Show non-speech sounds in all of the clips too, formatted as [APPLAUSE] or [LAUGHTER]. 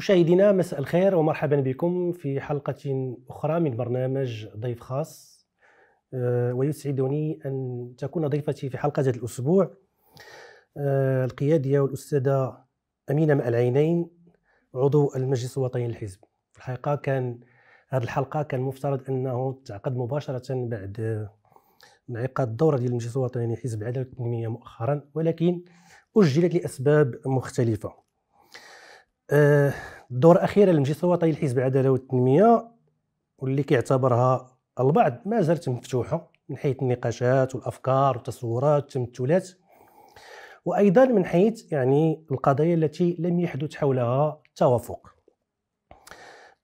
مشاهدينا مساء الخير ومرحبا بكم في حلقة أخرى من برنامج ضيف خاص آه، ويسعدني أن تكون ضيفتي في حلقة هذا الأسبوع آه، القيادية والأستاذة أمينة مع العينين عضو المجلس الوطني للحزب في الحقيقة كان هذه الحلقة كان مفترض أنه تعقد مباشرة بعد انعقاد دورة ديال المجلس الوطني للحزب العداله التنمية مؤخرا ولكن أجلت لأسباب مختلفة الدور الاخيره للمجلس الوطني لحزب العداله والتنميه واللي كيعتبرها البعض ما زالت مفتوحه من حيث النقاشات والافكار والتصورات والتمثلات وايضا من حيث يعني القضايا التي لم يحدث حولها توافق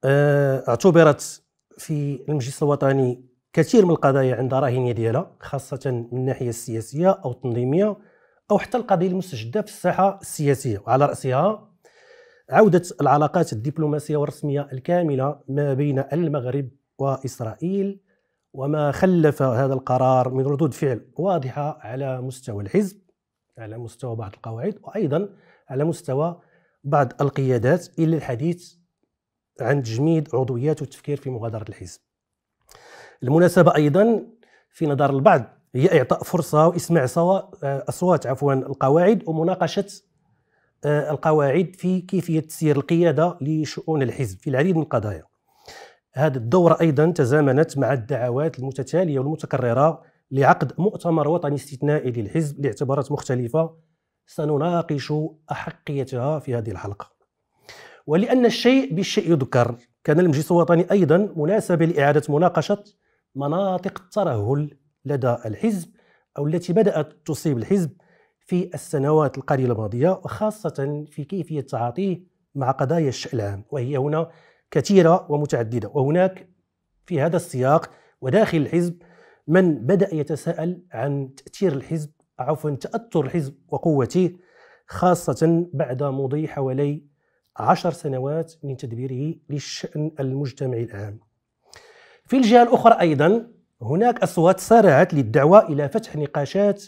آه، اعتبرت في المجلس الوطني كثير من القضايا عند راهنيه ديالها خاصه من الناحيه السياسيه او التنظيميه او حتى القضيه المستجده في الساحه السياسيه وعلى راسها عودة العلاقات الدبلوماسية والرسمية الكاملة ما بين المغرب وإسرائيل وما خلف هذا القرار من ردود فعل واضحة على مستوى الحزب على مستوى بعض القواعد وأيضا على مستوى بعض القيادات إلى الحديث عن تجميد عضويات والتفكير في مغادرة الحزب المناسبة أيضا في نظر البعض هي إعطاء فرصة وإسماع آه، أصوات عفوا القواعد ومناقشة آه، القواعد في كيفية تسيير القيادة لشؤون الحزب في العديد من القضايا هذا الدورة أيضا تزامنت مع الدعوات المتتالية والمتكررة لعقد مؤتمر وطني استثنائي للحزب لاعتبارات مختلفة سنناقش أحقيتها في هذه الحلقة ولأن الشيء بالشيء يذكر كان المجلس الوطني أيضا مناسبة لإعادة مناقشة مناطق الترهل لدى الحزب أو التي بدأت تصيب الحزب في السنوات القليلة الماضية وخاصة في كيفية تعاطيه مع قضايا الشأن العام وهي هنا كثيرة ومتعددة وهناك في هذا السياق وداخل الحزب من بدأ يتساءل عن تأثير الحزب عفوا تأثر الحزب وقوته خاصة بعد مضي حوالي عشر سنوات من تدبيره للشأن المجتمعي العام في الجهة الأخرى أيضا هناك أصوات سارعت للدعوة إلى فتح نقاشات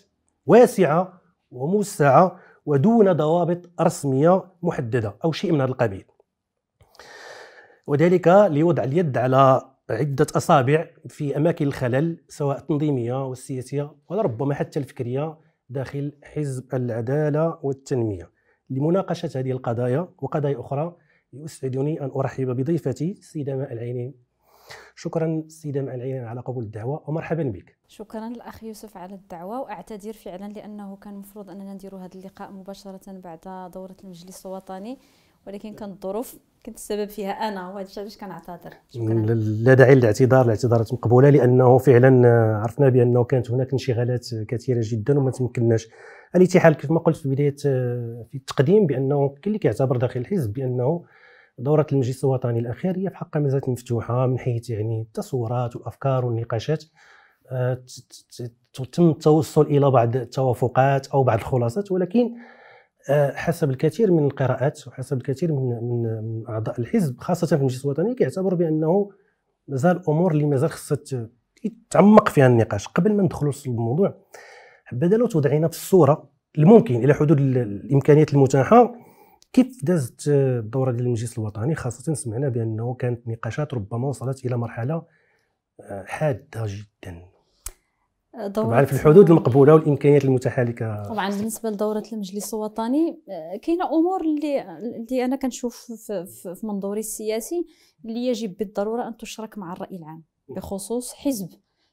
واسعة وموسعة ودون ضوابط رسمية محددة أو شيء من هذا القبيل وذلك لوضع اليد على عدة أصابع في أماكن الخلل سواء التنظيمية والسياسية ولربما حتى الفكرية داخل حزب العدالة والتنمية لمناقشة هذه القضايا وقضايا أخرى يسعدني أن أرحب بضيفتي السيدة ماء العينين شكرا السيدة ماء العينين على قبول الدعوة ومرحبا بك شكرا الاخ يوسف على الدعوه واعتذر فعلا لانه كان المفروض اننا نديروا هذا اللقاء مباشره بعد دوره المجلس الوطني ولكن كانت الظروف كنت السبب فيها انا وهذا الشيء علاش كنعتذر لا داعي للاعتذار الاعتذارات مقبوله لانه فعلا عرفنا بانه كانت هناك انشغالات كثيره جدا وما تمكناش الاتحاد كيف ما قلت في بدايه في التقديم بانه كل اللي كيعتبر داخل الحزب بانه دورة المجلس الوطني الأخير هي في حق مازالت مفتوحة من حيث يعني التصورات والأفكار والنقاشات آه، تم التوصل الى بعض التوافقات او بعض الخلاصات ولكن آه، حسب الكثير من القراءات وحسب الكثير من من اعضاء الحزب خاصه في المجلس الوطني كيعتبروا بانه مازال امور اللي مازال خصها يتعمق فيها النقاش قبل ما ندخلوا الموضوع حبذا لو توضعينا في الصوره الممكن الى حدود الامكانيات المتاحه كيف دازت الدوره ديال المجلس الوطني خاصه سمعنا بانه كانت نقاشات ربما وصلت الى مرحله آه، حاده جدا دورة طبعا في الحدود المقبوله والامكانيات المتاحه لك طبعا بالنسبه لدوره المجلس الوطني آه، كاينه امور اللي اللي انا كنشوف في, في منظوري السياسي اللي يجب بالضروره ان تشرك مع الراي العام بخصوص حزب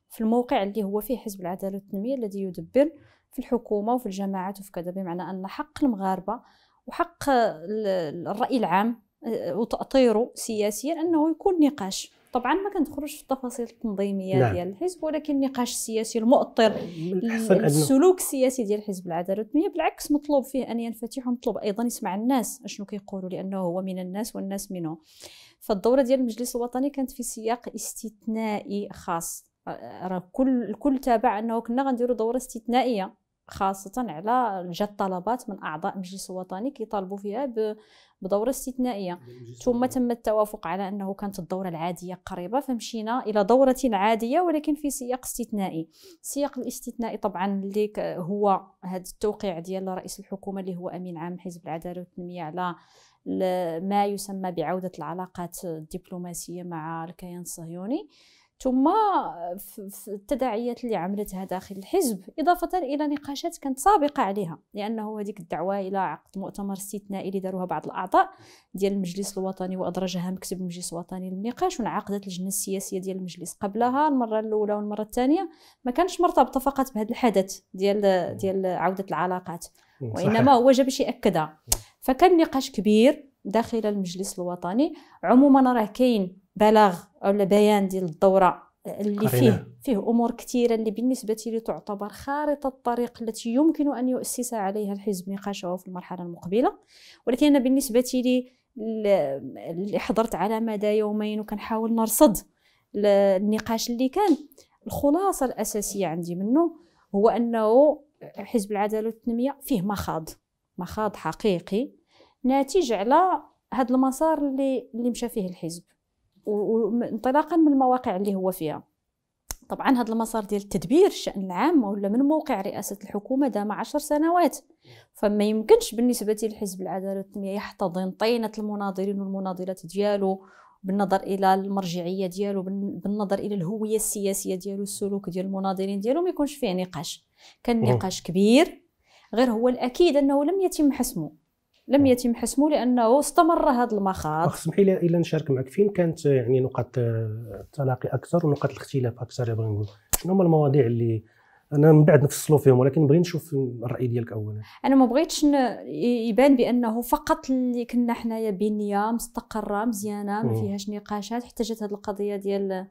في الموقع اللي هو فيه حزب العداله والتنميه الذي يدبر في الحكومه وفي الجماعات وفي كذا بمعنى ان حق المغاربه وحق الراي العام آه، وتاطيره سياسيا انه يكون نقاش طبعا ما كندخلوش في التفاصيل التنظيميه نعم. ديال الحزب ولكن النقاش السياسي المؤطر السلوك السياسي ديال حزب العداله والتنميه بالعكس مطلوب فيه ان ينفتح ومطلوب ايضا يسمع الناس اشنو كيقولوا لانه هو من الناس والناس منه فالدوره ديال المجلس الوطني كانت في سياق استثنائي خاص راه كل الكل تابع انه كنا غنديروا دوره استثنائيه خاصة على جات طلبات من أعضاء مجلس الوطني كيطالبوا فيها بدورة استثنائية ثم تم التوافق على أنه كانت الدورة العادية قريبة فمشينا إلى دورة عادية ولكن في سياق استثنائي السياق الاستثنائي طبعا اللي هو هذا التوقيع ديال رئيس الحكومة اللي هو أمين عام حزب العدالة والتنمية على ما يسمى بعودة العلاقات الدبلوماسية مع الكيان الصهيوني ثم في التداعيات اللي عملتها داخل الحزب إضافة إلى نقاشات كانت سابقة عليها لأنه هذيك الدعوة إلى عقد مؤتمر استثنائي اللي داروها بعض الأعضاء ديال المجلس الوطني وأدرجها مكتب المجلس الوطني للنقاش وانعقدت اللجنة السياسية ديال المجلس قبلها المرة الأولى والمرة الثانية ما كانش مرتبطة فقط بهذا الحدث ديال ديال عودة العلاقات وإنما هو جا باش يأكدها فكان نقاش كبير داخل المجلس الوطني عموما راه كاين بلاغ او بيان ديال الدوره اللي فيه فيه امور كثيره اللي بالنسبه لي تعتبر خارطه الطريق التي يمكن ان يؤسس عليها الحزب نقاشه في المرحله المقبله ولكن انا بالنسبه لي اللي حضرت على مدى يومين وكنحاول نرصد النقاش اللي كان الخلاصه الاساسيه عندي منه هو انه حزب العداله والتنميه فيه مخاض مخاض حقيقي ناتج على هذا المسار اللي اللي مشى فيه الحزب وانطلاقا من المواقع اللي هو فيها طبعا هذا المسار ديال التدبير الشان العام ولا من موقع رئاسه الحكومه دام عشر سنوات فما يمكنش بالنسبه للحزب العداله والتنميه يحتضن طينه المناضلين والمناضلات ديالو بالنظر الى المرجعيه ديالو بالنظر الى الهويه السياسيه ديالو السلوك ديال المناضلين ديالو ما يكونش فيه نقاش كان نقاش كبير غير هو الاكيد انه لم يتم حسمه لم يتم حسمه لانه استمر هذا المخاض اسمحي لي الا نشارك معك فين كانت آه، يعني نقاط التلاقي آه، اكثر ونقاط الاختلاف اكثر بغي نقول شنو هما المواضيع اللي انا من بعد نفصلوا فيهم ولكن بغي نشوف الراي ديالك اولا انا ما بغيتش يبان بانه فقط اللي كنا حنايا بنيه مستقره مزيانه ما فيهاش نقاشات حتى جات هذه القضيه ديال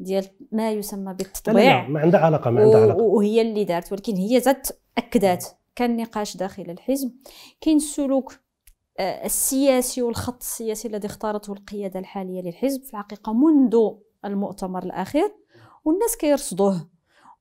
ديال ما يسمى بالتطبيع لا لا ما عندها علاقه ما عندها علاقه وهي اللي دارت ولكن هي زادت اكدت كان نقاش داخل الحزب كاين السلوك آه، السياسي والخط السياسي الذي اختارته القياده الحاليه للحزب في الحقيقه منذ المؤتمر الاخير والناس كيرصدوه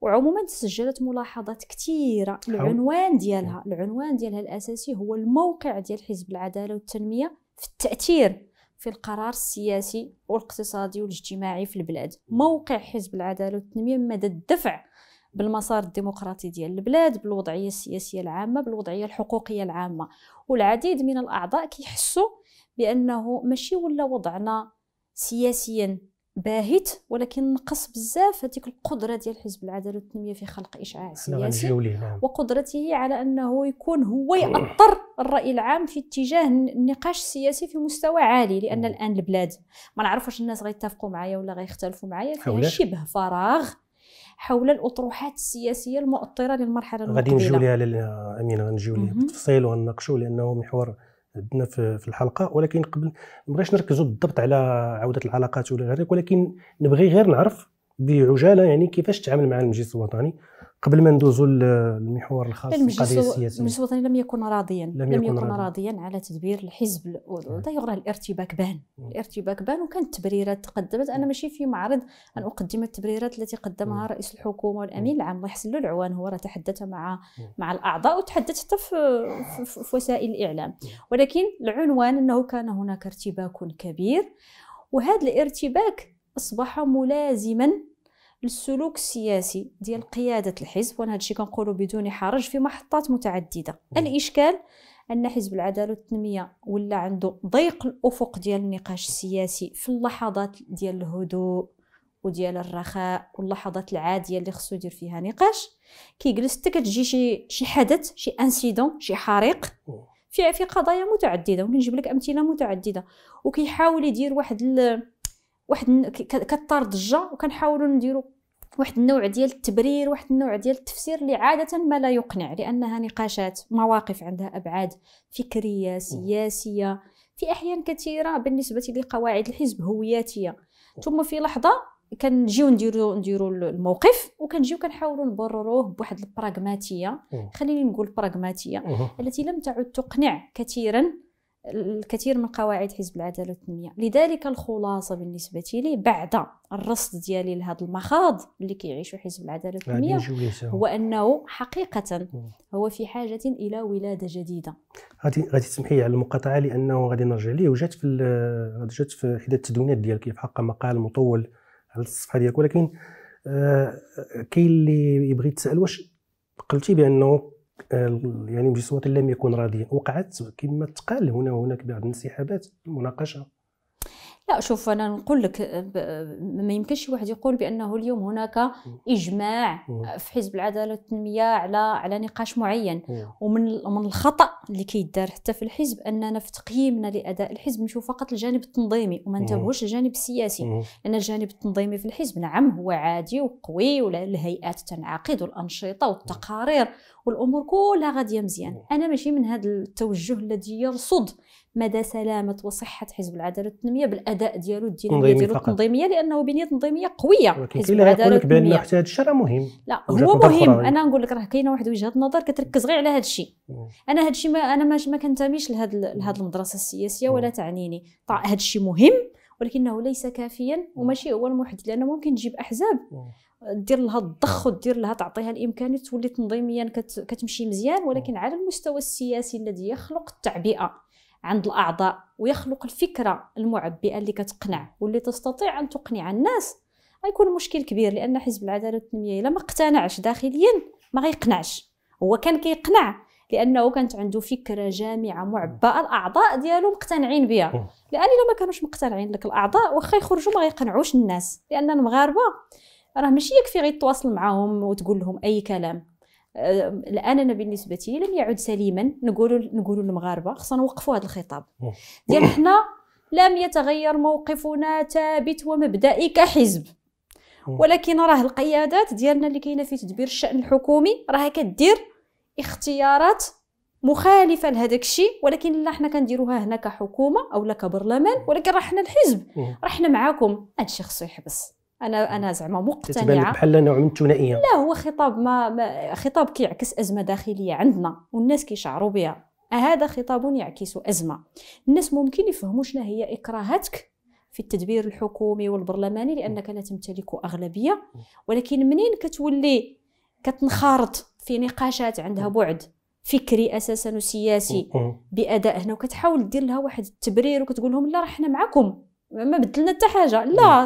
وعموما تسجلت ملاحظات كثيره العنوان ديالها العنوان ديالها الاساسي هو الموقع ديال حزب العداله والتنميه في التاثير في القرار السياسي والاقتصادي والاجتماعي في البلاد موقع حزب العداله والتنميه من مدى الدفع بالمسار الديمقراطي ديال البلاد بالوضعيه السياسيه العامه بالوضعيه الحقوقيه العامه والعديد من الاعضاء كيحسوا بانه ماشي ولا وضعنا سياسيا باهت ولكن نقص بزاف هذيك القدره ديال حزب العداله والتنميه في خلق اشعاع سياسي نعم. وقدرته على انه يكون هو ياطر الراي العام في اتجاه النقاش السياسي في مستوى عالي لان الان البلاد ما نعرفوش الناس غيتفقوا معايا ولا غيختلفوا معايا فيها شبه فراغ حول الأطروحات السياسية المؤطرة للمرحلة المقبلة غادي نجيو ليها أمينة نجيو ليها بالتفصيل وغنناقشوا لأنه محور عندنا في الحلقه ولكن قبل ما بغيتش نركزوا بالضبط على عوده العلاقات ولا غيرك ولكن نبغي غير نعرف بعجاله يعني كيفاش تعامل مع المجلس الوطني قبل ما ندوزوا للمحور الخاص القضيه السياسيه المجلس الوطني لم يكن راضيا لم, يكن, يكن راضيا على تدبير الحزب دايوغ الارتباك بان الارتباك بان وكانت التبريرات تقدمت انا ماشي في معرض ان اقدم التبريرات التي قدمها رئيس الحكومه والامين العام الله يحسن له العوان هو راه تحدث مع مع الاعضاء وتحدث حتى في, في, في وسائل الاعلام ولكن العنوان انه كان هناك ارتباك كبير وهذا الارتباك اصبح ملازما للسلوك السياسي ديال قياده الحزب وانا هادشي كنقولو بدون حرج في محطات متعدده الاشكال ان حزب العداله والتنميه ولا عنده ضيق الافق ديال النقاش السياسي في اللحظات ديال الهدوء وديال الرخاء واللحظات العاديه اللي خصو يدير فيها نقاش كيجلس حتى كتجي شي شي حدث شي انسيدون شي حريق في في قضايا متعدده ممكن نجيب لك امثله متعدده وكيحاول يدير واحد ال... واحد كطار ضجه وكنحاولوا نديروا واحد النوع ديال التبرير واحد النوع ديال التفسير اللي عادة ما لا يقنع لأنها نقاشات مواقف عندها أبعاد فكرية سياسية في أحيان كثيرة بالنسبة لقواعد الحزب هوياتية ثم في لحظة كنجيو نديرو نديرو الموقف وكنجيو كنحاولوا نبرروه بواحد البراغماتيه خليني نقول براغماتيه التي لم تعد تقنع كثيرا الكثير من قواعد حزب العداله والتنميه لذلك الخلاصه بالنسبه لي بعد الرصد ديالي لهذا المخاض اللي كيعيشوا حزب العداله والتنميه هو انه حقيقه هو في حاجه الى ولاده جديده غادي غادي تسمحي على المقاطعه لانه غادي نرجع ليه وجات في جات في احدى التدوينات ديالك في حق مقال مطول على الصفحه ديالك ولكن آه كاين اللي يبغي يتسال واش قلتي بانه يعني مجلس لم يكن راضيا وقعت كما تقال هنا وهناك بعض الانسحابات المناقشه لا شوف انا نقول لك آه، آه، ما يمكنش واحد يقول بانه اليوم هناك اجماع في حزب العداله والتنميه على على نقاش معين ومن من الخطا اللي كيدار حتى في الحزب اننا في تقييمنا لاداء الحزب نشوف فقط الجانب التنظيمي وما نتبعوش الجانب السياسي لان الجانب التنظيمي في الحزب نعم هو عادي وقوي والهيئات تنعقد والانشطه والتقارير والامور كلها غاديه مزيان انا ماشي من هذا التوجه الذي يرصد مدى سلامه وصحه حزب العداله والتنميه بالاداء ديالو الديناميه ديالو التنظيميه لانه بنيه تنظيميه قويه حزب العداله لك بان حتى هذا الشيء راه مهم لا هو مهم انا نقول لك راه كاينه واحد وجهه نظر كتركز غير على هذا الشيء انا هذا الشيء ما انا ما كنتميش لهذه المدرسه السياسيه ولا تعنيني هذا الشيء مهم ولكنه ليس كافيا وماشي هو المحدد لانه ممكن تجيب احزاب دير لها الضخ ودير لها تعطيها الامكانيه تولي تنظيميا كتمشي مزيان ولكن على المستوى السياسي الذي يخلق التعبئه عند الأعضاء ويخلق الفكرة المعبئة اللي كتقنع واللي تستطيع أن تقنع الناس غيكون مشكل كبير لأن حزب العدالة والتنمية إلا ما اقتنعش داخليا ما غيقنعش هو كان كيقنع لانه كانت عنده فكره جامعه معبأه الاعضاء ديالو مقتنعين بها لان الا ما كانوش مقتنعين لك الاعضاء واخا يخرجوا ما غيقنعوش الناس لان المغاربه راه ماشي يكفي غير تواصل معاهم وتقول لهم اي كلام الان انا بالنسبه لي لم يعد سليما نقول نقول للمغاربه خصنا نوقفوا هذا الخطاب ديال حنا لم يتغير موقفنا ثابت ومبدئي كحزب ولكن راه القيادات ديالنا اللي كاينه في تدبير الشان الحكومي راه كدير اختيارات مخالفه لهذاك الشيء ولكن لا حنا كنديروها هنا كحكومه او لا كبرلمان ولكن راه حنا الحزب راه حنا معاكم هذا الشيء خصو يحبس انا انا زعما مقتنعه تتبان بحال نوع من الثنائيه لا هو خطاب ما, ما خطاب كيعكس ازمه داخليه عندنا والناس كيشعروا بها هذا خطاب يعكس ازمه الناس ممكن يفهموا شنو هي اكراهاتك في التدبير الحكومي والبرلماني لانك لا تمتلك اغلبيه ولكن منين كتولي كتنخرط في نقاشات عندها بعد فكري اساسا وسياسي باداء هنا وكتحاول دير لها واحد التبرير وكتقول لهم لا راه حنا معكم ما بدلنا حتى حاجه لا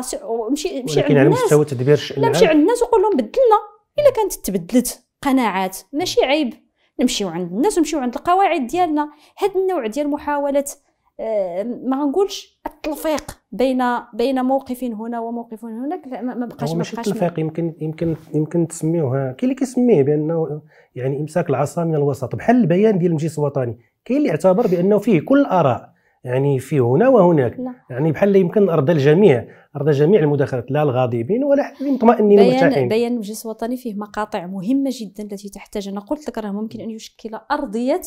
مشي مشي عند الناس مستوى تدبير لا مشي عند الناس وقول لهم بدلنا الا كانت تبدلت قناعات ماشي عيب نمشيو عند الناس ونمشيو عند القواعد ديالنا هذا النوع ديال محاولات آه، ما غنقولش التلفيق بين بين موقف هنا وموقف هناك ما بقاش ما بقاش التلفيق يمكن يمكن يمكن تسميوها كاين اللي كيسميه بانه يعني امساك العصا من الوسط بحال البيان ديال المجلس الوطني كاين اللي اعتبر بانه فيه كل الاراء يعني في هنا وهناك لا. نعم. يعني بحال يمكن ارضى الجميع ارضى جميع المداخلات لا الغاضبين ولا حتى المطمئنين بيان بيان المجلس الوطني فيه مقاطع مهمه جدا التي تحتاج انا قلت لك راه ممكن ان يشكل ارضيه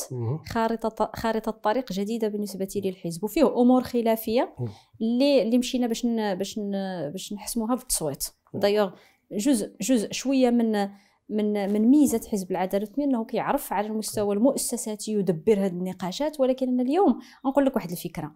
خارطه خارطه طريق جديده بالنسبه للحزب وفيه امور خلافيه اللي اللي مشينا باش باش باش نحسموها بالتصويت دايوغ نعم. جزء جزء شويه من من من ميزه حزب العداله الوطنيه انه كيعرف على المستوى المؤسساتي يدبر هذه النقاشات ولكن انا اليوم نقول لك واحد الفكره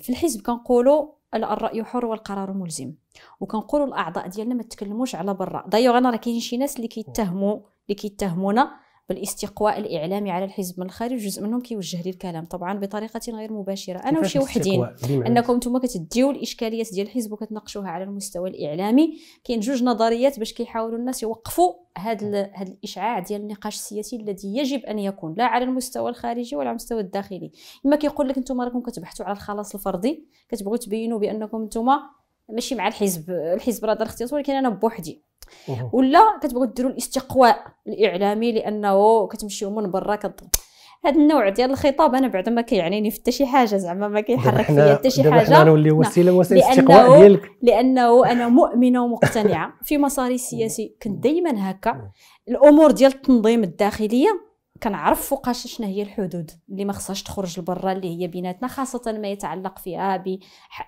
في الحزب كنقولوا الراي حر والقرار ملزم وكنقولوا الاعضاء ديالنا ما تكلموش على برا دايوغ انا راه كاين شي ناس اللي كيتهموا اللي كيتهمونا بالاستقواء الاعلامي على الحزب من الخارج جزء منهم كيوجه لي الكلام طبعا بطريقه غير مباشره انا وشي وحدين انكم انتم كتديو الاشكاليات ديال الحزب وكتناقشوها على المستوى الاعلامي كاين جوج نظريات باش كيحاولوا الناس يوقفوا هذا هذا الاشعاع ديال النقاش السياسي الذي يجب ان يكون لا على المستوى الخارجي ولا على المستوى الداخلي اما كيقول لك انتم راكم كتبحثوا على الخلاص الفردي كتبغوا تبينوا بانكم انتم ماشي مع الحزب الحزب راه دار اختيارات ولكن انا بوحدي ولا كتبغيو ديروا الاستقواء الاعلامي لانه كتمشيو من برا كت هذا النوع ديال الخطاب انا بعدا ما كيعنيني في حتى شي حاجه زعما ما كيحرك فيا حتى شي حاجه حنا نولي نعم. وسيله وسيله الاستقواء ديالك لانه انا مؤمنه ومقتنعه في مساري السياسي كنت دائما هكا الامور ديال التنظيم الداخليه كنعرف فوقاش شنو هي الحدود اللي ما خصهاش تخرج لبرا اللي هي بيناتنا خاصه ما يتعلق فيها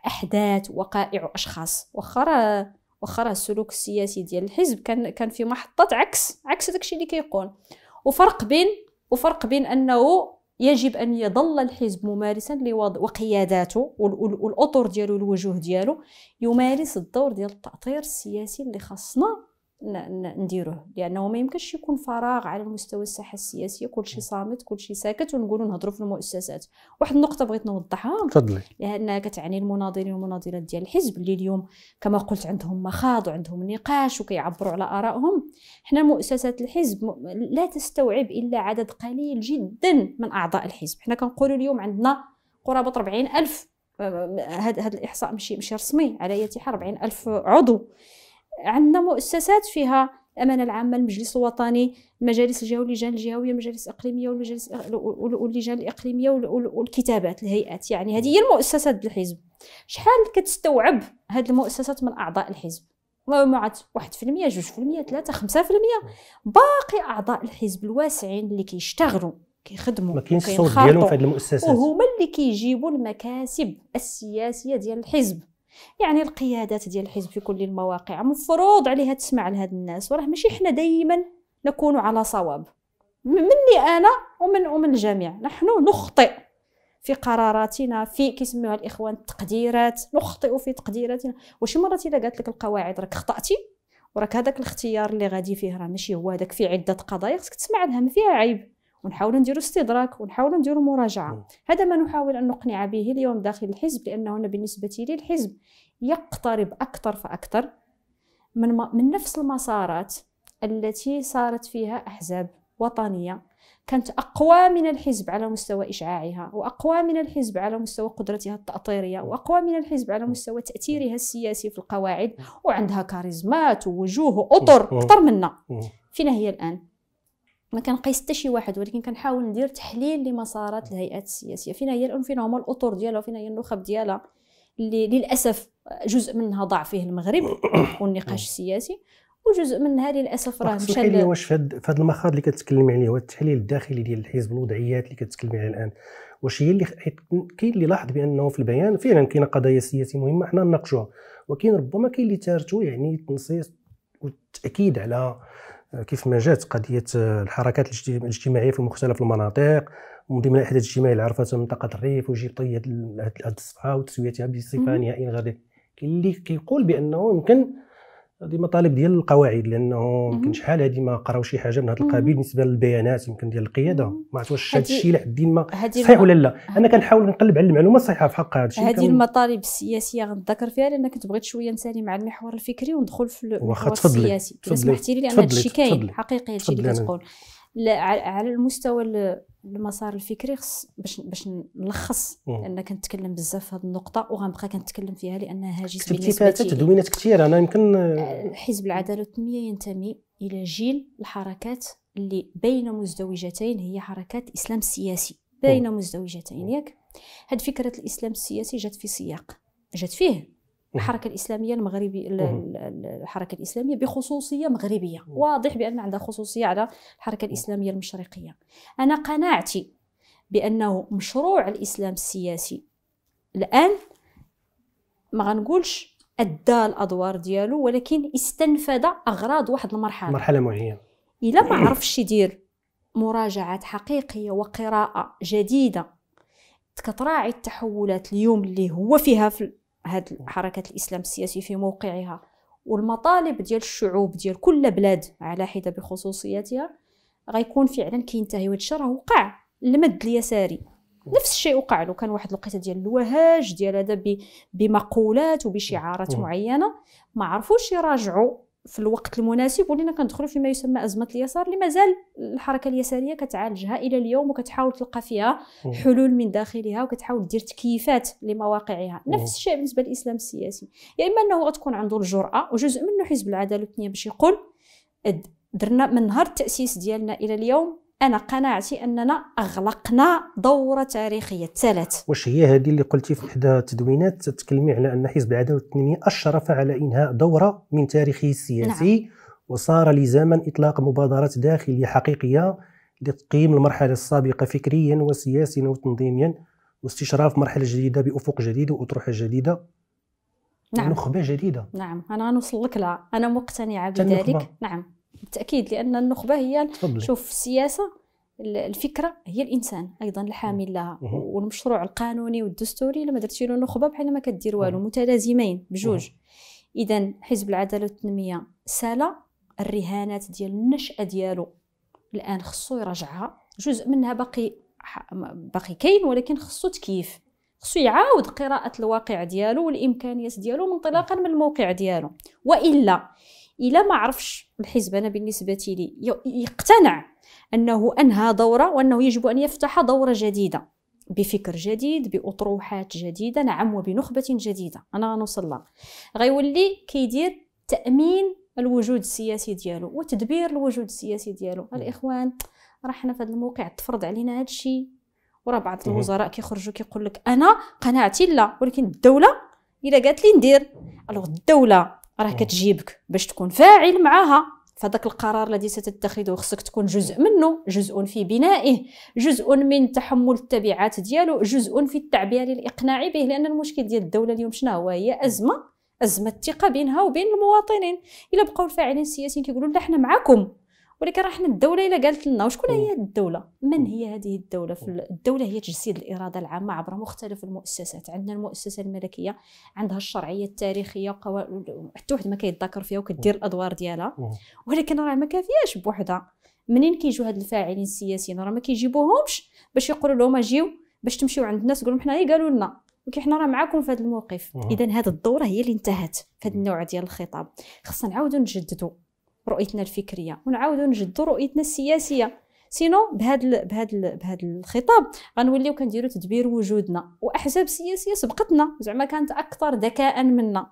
باحداث وقائع واشخاص واخا واخا راه السلوك السياسي ديال الحزب كان كان في محطات عكس عكس داكشي اللي كيقول وفرق بين وفرق بين انه يجب ان يظل الحزب ممارسا لوضع وقياداته والاطر ديالو الوجوه ديالو يمارس الدور ديال التاطير السياسي اللي خاصنا نديروه لانه ما يمكنش يكون فراغ على المستوى الساحه السياسيه كل شيء صامت كل شيء ساكت ونقولوا نهضروا في المؤسسات واحد النقطه بغيت نوضحها تفضلي لانها كتعني المناضلين والمناضلات ديال الحزب اللي اليوم كما قلت عندهم مخاض وعندهم نقاش وكيعبروا على ارائهم حنا مؤسسات الحزب لا تستوعب الا عدد قليل جدا من اعضاء الحزب حنا كنقولوا اليوم عندنا قرابه 40000 آه، آه، هذا الاحصاء ماشي ماشي رسمي على اي حال 40000 عضو عندنا مؤسسات فيها الامانه العامه المجلس الوطني المجالس الجهويه اللجان الجهويه المجالس الاقليميه والمجالس واللجان الاقليميه والكتابات الهيئات يعني هذه هي المؤسسات الحزب شحال كتستوعب هذه المؤسسات من اعضاء الحزب مجموعات 1% 2% 3 5% باقي اعضاء الحزب الواسعين اللي كيشتغلوا كيخدموا ما كاينش الصوت ديالهم في هذه المؤسسات وهما اللي كيجيبوا المكاسب السياسيه ديال الحزب يعني القيادات ديال الحزب في كل المواقع مفروض عليها تسمع لهاد الناس وراه ماشي حنا دائما نكون على صواب مني انا ومن ومن الجميع نحن نخطئ في قراراتنا في كيسميوها الاخوان التقديرات نخطئ في تقديراتنا وشي مرات الا قالت لك القواعد راك خطاتي وراك هذاك الاختيار اللي غادي فيه راه ماشي هو هذاك في عده قضايا خصك تسمع لها ما فيها عيب ونحاولوا نديروا استدراك ونحاولوا نديروا مراجعه هذا ما نحاول ان نقنع به اليوم داخل الحزب لانه أنا بالنسبه لي الحزب يقترب اكثر فاكثر من من نفس المسارات التي صارت فيها احزاب وطنيه كانت اقوى من الحزب على مستوى اشعاعها واقوى من الحزب على مستوى قدرتها التاطيريه واقوى من الحزب على مستوى تاثيرها السياسي في القواعد وعندها كاريزمات ووجوه واطر اكثر منا فينا هي الان ما كنقيس حتى شي واحد ولكن كنحاول ندير تحليل لمسارات الهيئات السياسيه فينا هي فينا هما الاطر ديالها وفينا هي النخب ديالها اللي للاسف جزء منها ضاع فيه المغرب [COUGHS] والنقاش السياسي وجزء منها للاسف راه مشى لي واش في هذا المخاض اللي كتكلمي عليه هو التحليل الداخلي ديال الحزب الوضعيات اللي كتكلمي عليها الان واش هي اللي كاين اللي لاحظ بانه في البيان فعلا كاين قضايا سياسيه مهمه حنا نناقشوها ولكن ربما كاين اللي تارتو يعني التنصيص والتاكيد على كيف ما جات قضيه آه، الحركات الاجتماعيه في مختلف المناطق من ضمن الاحداث الاجتماعيه اللي عرفتها منطقه الريف وجبطيه هذه الصفحه وتسويتها بصفه نهائيه غادي كاين اللي كيقول بانه يمكن هذه مطالب ديال القواعد لانه يمكن شحال هذه ما قراو شي حاجه من هذا القبيل بالنسبه للبيانات يمكن ديال القياده ما عرفت واش هذا الشيء لحد ما صحيح ولا لا انا كنحاول نقلب على المعلومه الصحيحه في حق هذا الشيء هذه المطالب السياسيه غنذكر فيها لان كنت بغيت شويه نسالي مع المحور الفكري وندخل في المحور السياسي اذا سمحتي لي لان هذا الشيء كاين حقيقي هذا الشيء اللي كتقول على المستوى المسار الفكري خص باش باش نلخص لان كنتكلم بزاف في هذه النقطه وغنبقى كنتكلم فيها لانها هاجس بالنسبه لي تدوينات كثيره انا يمكن آه، حزب العداله والتنميه ينتمي الى جيل الحركات اللي بين مزدوجتين هي حركات اسلام سياسي بين مزدوجتين ياك هاد فكره الاسلام السياسي جات في سياق جات فيه الحركه الاسلاميه المغربية الحركه الاسلاميه بخصوصيه مغربيه واضح بان عندها خصوصيه على الحركه الاسلاميه المشرقيه انا قناعتي بانه مشروع الاسلام السياسي الان ما غنقولش ادى الادوار ديالو ولكن استنفذ اغراض واحد المرحله مرحله معينه الا ما عرفش يدير مراجعات حقيقيه وقراءه جديده كتراعي التحولات اليوم اللي هو فيها في هاد حركه الاسلام السياسي في موقعها والمطالب ديال الشعوب ديال كل بلاد على حده بخصوصياتها غيكون فعلا كينتهي وهذا الشيء راه وقع المد اليساري نفس الشيء وقع لو كان واحد الوقيته ديال الوهاج ديال هذا بمقولات وبشعارات معينه ما عرفوش يراجعوا في الوقت المناسب ولينا كندخلوا فيما يسمى ازمه اليسار اللي مازال الحركه اليساريه كتعالجها الى اليوم وكتحاول تلقى فيها حلول من داخلها وكتحاول دير تكييفات لمواقعها نفس الشيء بالنسبه للاسلام السياسي يا يعني اما انه غتكون عنده الجراه وجزء منه حزب العداله والتنميه باش يقول درنا من نهار التاسيس ديالنا الى اليوم انا قناعتي اننا اغلقنا دوره تاريخيه الثلاث واش هي هذه اللي قلتي في احدى التدوينات تتكلمي على ان حزب العداله والتنميه اشرف على انهاء دوره من تاريخه السياسي نعم. وصار لزاما اطلاق مبادرات داخليه حقيقيه لتقييم المرحله السابقه فكريا وسياسيا وتنظيميا واستشراف مرحله جديده بافق جديد واطروحه جديده نعم نخبه جديده نعم انا غنوصل لك لها انا مقتنعه بذلك نعم بالتاكيد لان النخبه هي شوف السياسه الفكره هي الانسان ايضا الحامل لها والمشروع القانوني والدستوري لما درتي له نخبه بحال ما كدير والو متلازمين بجوج اذا حزب العداله والتنميه سال الرهانات ديال النشاه ديالو الان خصو يراجعها جزء منها باقي باقي كاين ولكن خصو تكييف خصو يعاود قراءه الواقع ديالو والامكانيات ديالو منطلقا من الموقع ديالو والا الا ما عرفش الحزب انا بالنسبه لي يقتنع انه انهى دوره وانه يجب ان يفتح دوره جديده بفكر جديد باطروحات جديده نعم وبنخبه جديده انا غنوصل لها غيولي كيدير تامين الوجود السياسي ديالو وتدبير الوجود السياسي ديالو الاخوان راه حنا في هذا الموقع تفرض علينا هذا الشيء وراه بعض الوزراء كيخرجوا كيقول لك انا قناعتي لا ولكن الدوله الا قالت لي ندير الوغ الدوله راه كتجيبك باش تكون فاعل معها فذاك القرار الذي ستتخذه خصك تكون جزء منه جزء في بنائه جزء من تحمل التبعات ديالو جزء في التعبئه للاقناع به لان المشكل ديال الدوله اليوم شنو هو هي ازمه ازمه الثقه بينها وبين المواطنين الا بقاو الفاعلين السياسيين كيقولوا لا حنا معاكم ولكن راه حنا الدوله الا قالت لنا وشكون هي الدوله من هي هذه الدوله في الدوله هي تجسيد الاراده العامه عبر مختلف المؤسسات عندنا المؤسسه الملكيه عندها الشرعيه التاريخيه قوال... حتى واحد ما كيتذكر فيها وكدير الادوار ديالها ولكن راه ما كافياش بوحدها منين كيجيو هاد الفاعلين السياسيين راه ما كيجيبوهمش باش يقولوا لهم اجيو باش تمشيو عند الناس تقول لهم حنا قالوا لنا ولكن حنا راه معاكم في هذا الموقف اذا هذه الدوره هي اللي انتهت في هذا النوع ديال الخطاب خصنا نعاودو نجددو رؤيتنا الفكريه ونعاودوا نجدوا رؤيتنا السياسيه سينو بهذا بهذا بهذا الخطاب غنوليو كنديروا تدبير وجودنا واحزاب سياسيه سبقتنا زعما كانت اكثر ذكاء منا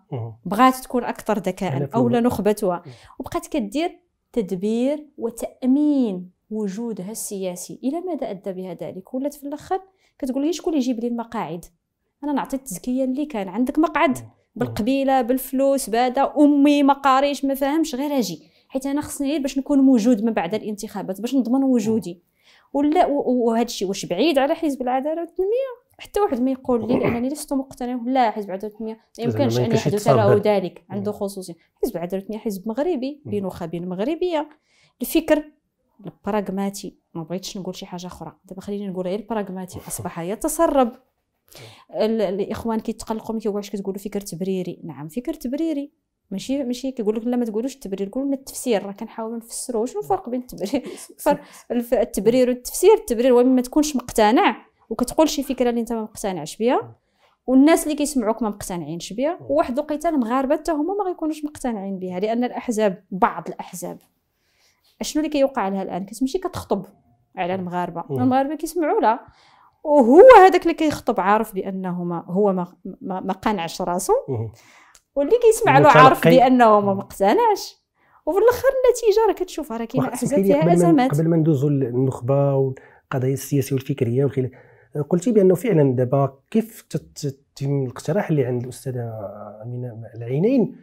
بغات تكون اكثر ذكاء اولا نخبتها وبقات كدير تدبير وتامين وجودها السياسي الى ماذا ادى بها ذلك ولات في الاخر كتقول لي شكون اللي يجيب لي المقاعد انا نعطي التزكيه اللي كان عندك مقعد بالقبيله بالفلوس بهذا امي ما قاريش ما فاهمش غير اجي حيت انا خصني غير باش نكون موجود من بعد الانتخابات باش نضمن وجودي ولا وهذا الشيء واش بعيد على حزب العداله والتنميه حتى واحد ما يقول لي [COUGHS] انني لست مقتنعا لا حزب العداله والتنميه لا يمكنش ان يحدث له ذلك عنده خصوصيه حزب العداله والتنميه حزب مغربي بنخب مغربيه الفكر البراغماتي ما بغيتش نقول شي حاجه اخرى دابا خليني نقول غير البراغماتي اصبح يتسرب الاخوان كيتقلقوا من كيوقعوا كتقولوا فكر تبريري نعم فكر تبريري ماشي ماشي كيقول لك لا ما تقولوش التبرير قولوا لنا التفسير راه كنحاولوا نفسروا شنو الفرق بين التبرير [LAUGHS] التبرير والتفسير التبرير هو ما تكونش مقتنع وكتقول شي فكره اللي انت ما مقتنعش بها والناس اللي كيسمعوك ما مقتنعينش بها وواحد الوقيته المغاربه حتى هما ما غيكونوش مقتنعين بها لان الاحزاب بعض الاحزاب اشنو اللي كيوقع لها الان كتمشي كتخطب على المغاربه المغاربه كيسمعوا لها وهو هذاك اللي كيخطب عارف بانه ما هو ما, ما, ما قنعش راسو واللي كيسمع له عارف بانه ما مقتنعش وفي الاخر النتيجه راه كتشوفها راه كاينه احزاب فيها ازمات قبل ما ندوزو للنخبه والقضايا السياسيه والفكريه والخلاف قلتي بانه فعلا دابا كيف تتم الاقتراح اللي عند الاستاذه امينه العينين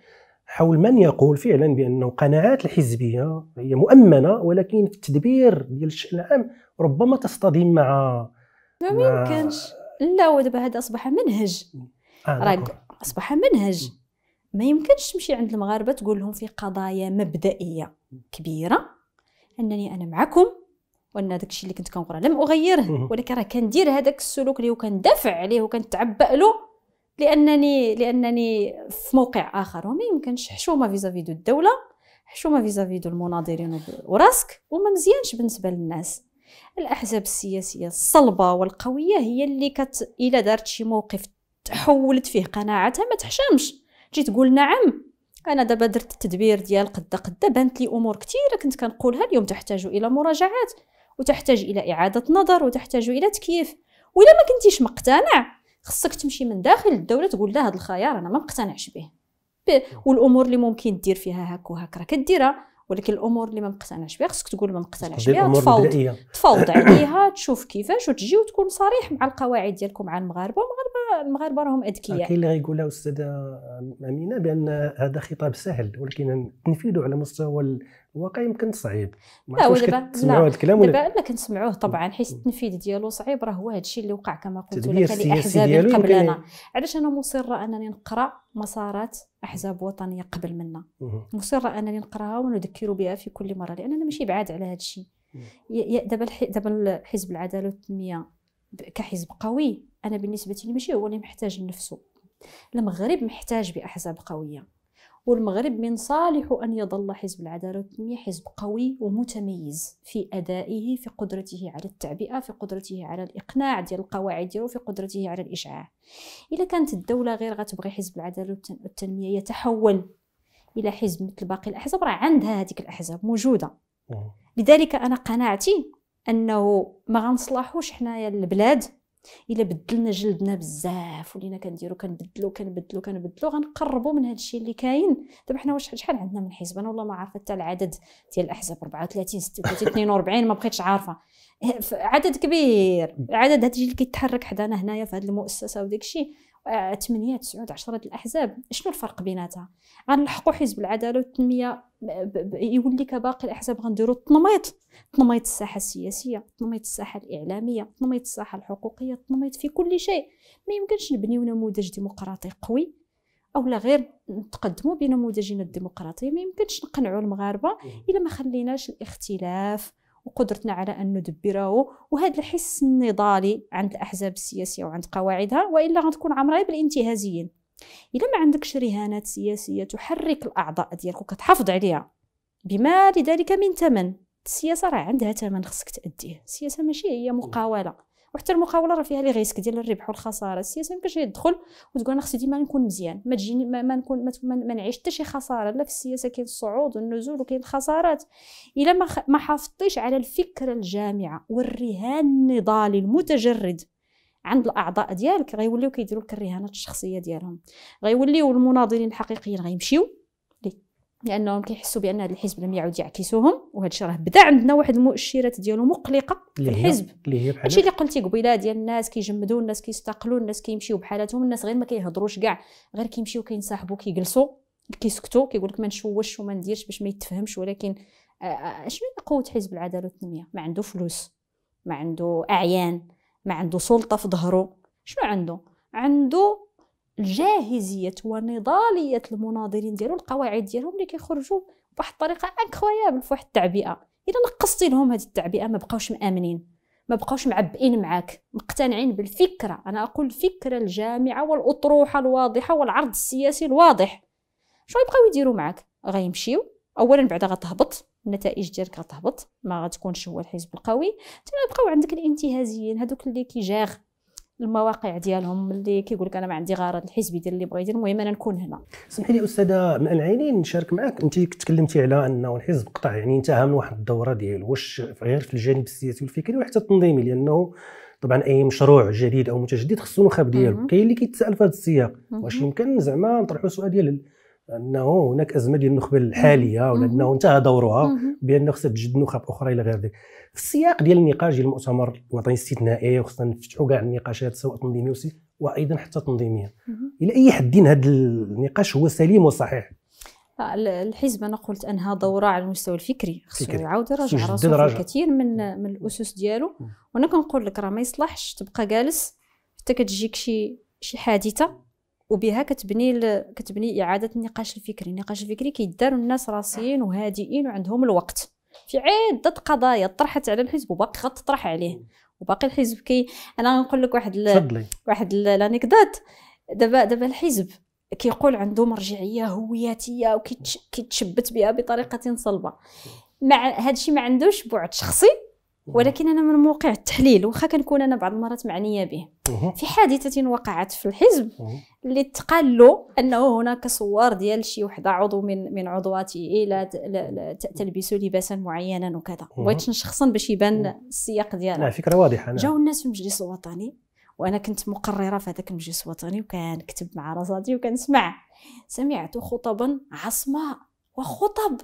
حول من يقول فعلا بانه قناعات الحزبيه هي مؤمنه ولكن في التدبير ديال الشان العام ربما تصطدم مع ما يمكنش لا ودابا هذا اصبح منهج آه راه نعم. اصبح منهج ما يمكنش تمشي عند المغاربه تقول لهم في قضايا مبدئيه كبيره انني انا معكم وان هذاك الشيء اللي كنت كنقرا لم اغيره ولكن راه كندير هذاك السلوك اللي كندافع عليه وكنتعبأ له لانني لانني في موقع اخر وما يمكنش حشومه فيزافي دو الدوله حشومه فيزافي دو المناظرين وراسك وما مزيانش بالنسبه للناس الاحزاب السياسيه الصلبه والقويه هي اللي كت الا دارت شي موقف تحولت فيه قناعتها ما تحشمش جيت تقول نعم انا دابا درت التدبير ديال قد قد بانت لي امور كثيره كنت كنقولها اليوم تحتاج الى مراجعات وتحتاج الى اعاده نظر وتحتاج الى تكييف ولا ما كنتيش مقتنع خصك تمشي من داخل الدوله تقول لها هذا الخيار انا ما مقتنعش به والامور اللي ممكن دير فيها هاك وهاك راه كديرها ولكن الامور اللي ما مقتنعش بها خصك تقول ما مقتنعش بها تفاوض تفاوض عليها تشوف كيفاش وتجي وتكون صريح مع القواعد ديالكم مع المغاربه ومغاربة المغاربه راهم اذكياء كاين اللي غيقولها استاذه امينه بان هذا خطاب سهل ولكن تنفيذه على مستوى الواقع يمكن صعيب لا ودابا هذا الكلام دابا انا كنسمعوه طبعا حيت التنفيذ ديالو صعيب راه هو هذا الشيء اللي وقع كما قلت لك لاحزاب قبلنا علاش انا مصره انني نقرا مسارات احزاب وطنيه قبل منا مصره انني نقراها ونذكر بها في كل مره لاننا ماشي بعاد على هذا الشيء دابا دابا حزب العداله والتنميه كحزب قوي انا بالنسبه لي ماشي هو اللي محتاج لنفسه المغرب محتاج باحزاب قويه والمغرب من صالح ان يظل حزب العداله والتنميه حزب قوي ومتميز في ادائه في قدرته على التعبئه في قدرته على الاقناع ديال القواعد ديالو في قدرته على الاشعاع اذا كانت الدوله غير غتبغي حزب العداله والتنميه يتحول الى حزب مثل باقي الاحزاب راه عندها هذيك الاحزاب موجوده لذلك انا قناعتي انه ما غنصلحوش حنايا البلاد الا بدلنا جلدنا بزاف ولينا كنديرو كنبدلو كنبدلو كنبدلو غنقربو من هذا الشيء اللي كاين دابا حنا واش شحال عندنا من حزب انا والله ما عارفه حتى العدد ديال الاحزاب 34 36 42 ما بقيتش عارفه عدد كبير عدد هادشي اللي كيتحرك حدانا هنايا في هذه المؤسسه وداك 8 9 10 الاحزاب شنو الفرق بيناتها غنلحقوا حزب العداله والتنميه يولي كباقي الاحزاب غنديروا التنميط تنميط الساحه السياسيه تنميط الساحه الاعلاميه تنميط الساحه الحقوقيه تنميط في كل شيء ما يمكنش نبنيو نموذج ديمقراطي قوي او لا غير نتقدموا بنموذجنا الديمقراطي ما يمكنش نقنعوا المغاربه الا ما خليناش الاختلاف وقدرتنا على أن ندبره وهذا الحس النضالي عند الأحزاب السياسية وعند قواعدها وإلا غتكون عمرها بالانتهازيين إلا ما عندكش رهانات سياسية تحرك الأعضاء ديالك وكتحافظ عليها بما لذلك من ثمن السياسة راه عندها ثمن خصك تأديه السياسة ماشي هي مقاولة وحتى المقاوله راه فيها لي غيسك ديال الربح والخساره السياسه يمكنش يدخل وتقول انا خصني ديما نكون مزيان ما تجيني ما, ما نكون ما, ما نعيش حتى شي خساره لا في السياسه كاين الصعود والنزول وكاين الخسارات الا ما ما حافظتيش على الفكره الجامعه والرهان النضالي المتجرد عند الاعضاء ديالك غيوليو كيديروا لك الرهانات الشخصيه ديالهم غيوليو المناضلين الحقيقيين غيمشيو لانهم كيحسوا بان هذا الحزب لم يعد يعكسهم وهذا الشيء راه بدا عندنا واحد المؤشرات ديالو مقلقه في الحزب هادشي اللي قلتي قبيله ديال الناس كيجمدوا الناس كيستقلوا الناس كيمشيو بحالاتهم الناس غير ما كيهضروش كاع غير كيمشيو كينصاحبوا كيجلسوا كيسكتوا كيقول لك ما نشوش وما نديرش باش ما يتفهمش ولكن آه، آه، آه، شنو هي قوه حزب العداله والتنميه ما عنده فلوس ما عنده اعيان ما عنده سلطه في ظهره شنو عنده عنده الجاهزيه ونضاليه المناضلين ديالو القواعد ديالهم اللي كيخرجوا بواحد الطريقه انكرويابل فواحد التعبئه الا نقصتي لهم هذه التعبئه ما بقاوش مامنين ما بقاوش معبئين معاك مقتنعين بالفكره انا اقول الفكره الجامعه والاطروحه الواضحه والعرض السياسي الواضح شنو يبقاو يديروا معاك غيمشيو اولا بعدا غتهبط النتائج ديالك غتهبط ما غتكونش هو الحزب القوي ثاني يبقاو عندك الانتهازيين هذوك اللي كيجاغ المواقع ديالهم اللي كيقول لك انا ما عندي غرض الحزبي ديال اللي بغا يدير المهم انا نكون هنا سمحي لي استاذه مأن العينين نشارك معك انت تكلمتي على انه الحزب قطع يعني انتهى من واحد الدوره ديالو واش غير في الجانب السياسي والفكري وحتى التنظيمي لانه طبعا اي مشروع جديد او متجدد خصو النخب ديالو كاين اللي كيتسال في هذا السياق واش يمكن زعما نطرحوا سؤال ديال انه هناك ازمه ديال النخبه الحاليه انه انتهى دورها بان خصها تجد نخب اخرى الى غير ذلك في السياق ديال النقاش ديال المؤتمر الوطني الاستثنائي وخصنا نفتحوا كاع النقاشات سواء تنظيميه وايضا حتى تنظيميه الى اي حد هذا النقاش هو سليم وصحيح آه، الحزب انا قلت انها دوره على المستوى الفكري خصو يعاود يراجع راسو الكثير من من الاسس ديالو وانا كنقول لك راه ما يصلحش تبقى جالس حتى كتجيك شي شي حادثه وبها كتبني ل... كتبني اعاده النقاش الفكري النقاش الفكري كيدار الناس راسيين وهادئين وعندهم الوقت في عده قضايا طرحت على الحزب وباقي غتطرح عليه وباقي الحزب كي انا غنقول لك واحد ل... واحد الانكدوت دابا دابا الحزب كيقول عنده مرجعيه هوياتيه وكيتشبت بها بطريقه صلبه مع هادشي ما عندوش بعد شخصي ولكن انا من موقع التحليل واخا كنكون انا بعض المرات معنيه به في حادثه وقعت في الحزب اللي تقال له انه هناك صور ديال شي وحده عضو من من عضواته لا تلبس لباسا معينا وكذا بغيت شخصا باش يبان السياق ديالها فكره واضحه نعم. جاو الناس في المجلس الوطني وانا كنت مقرره في هذاك المجلس الوطني وكنكتب مع رصادي وكنسمع سمعت خطبا عصماء وخطب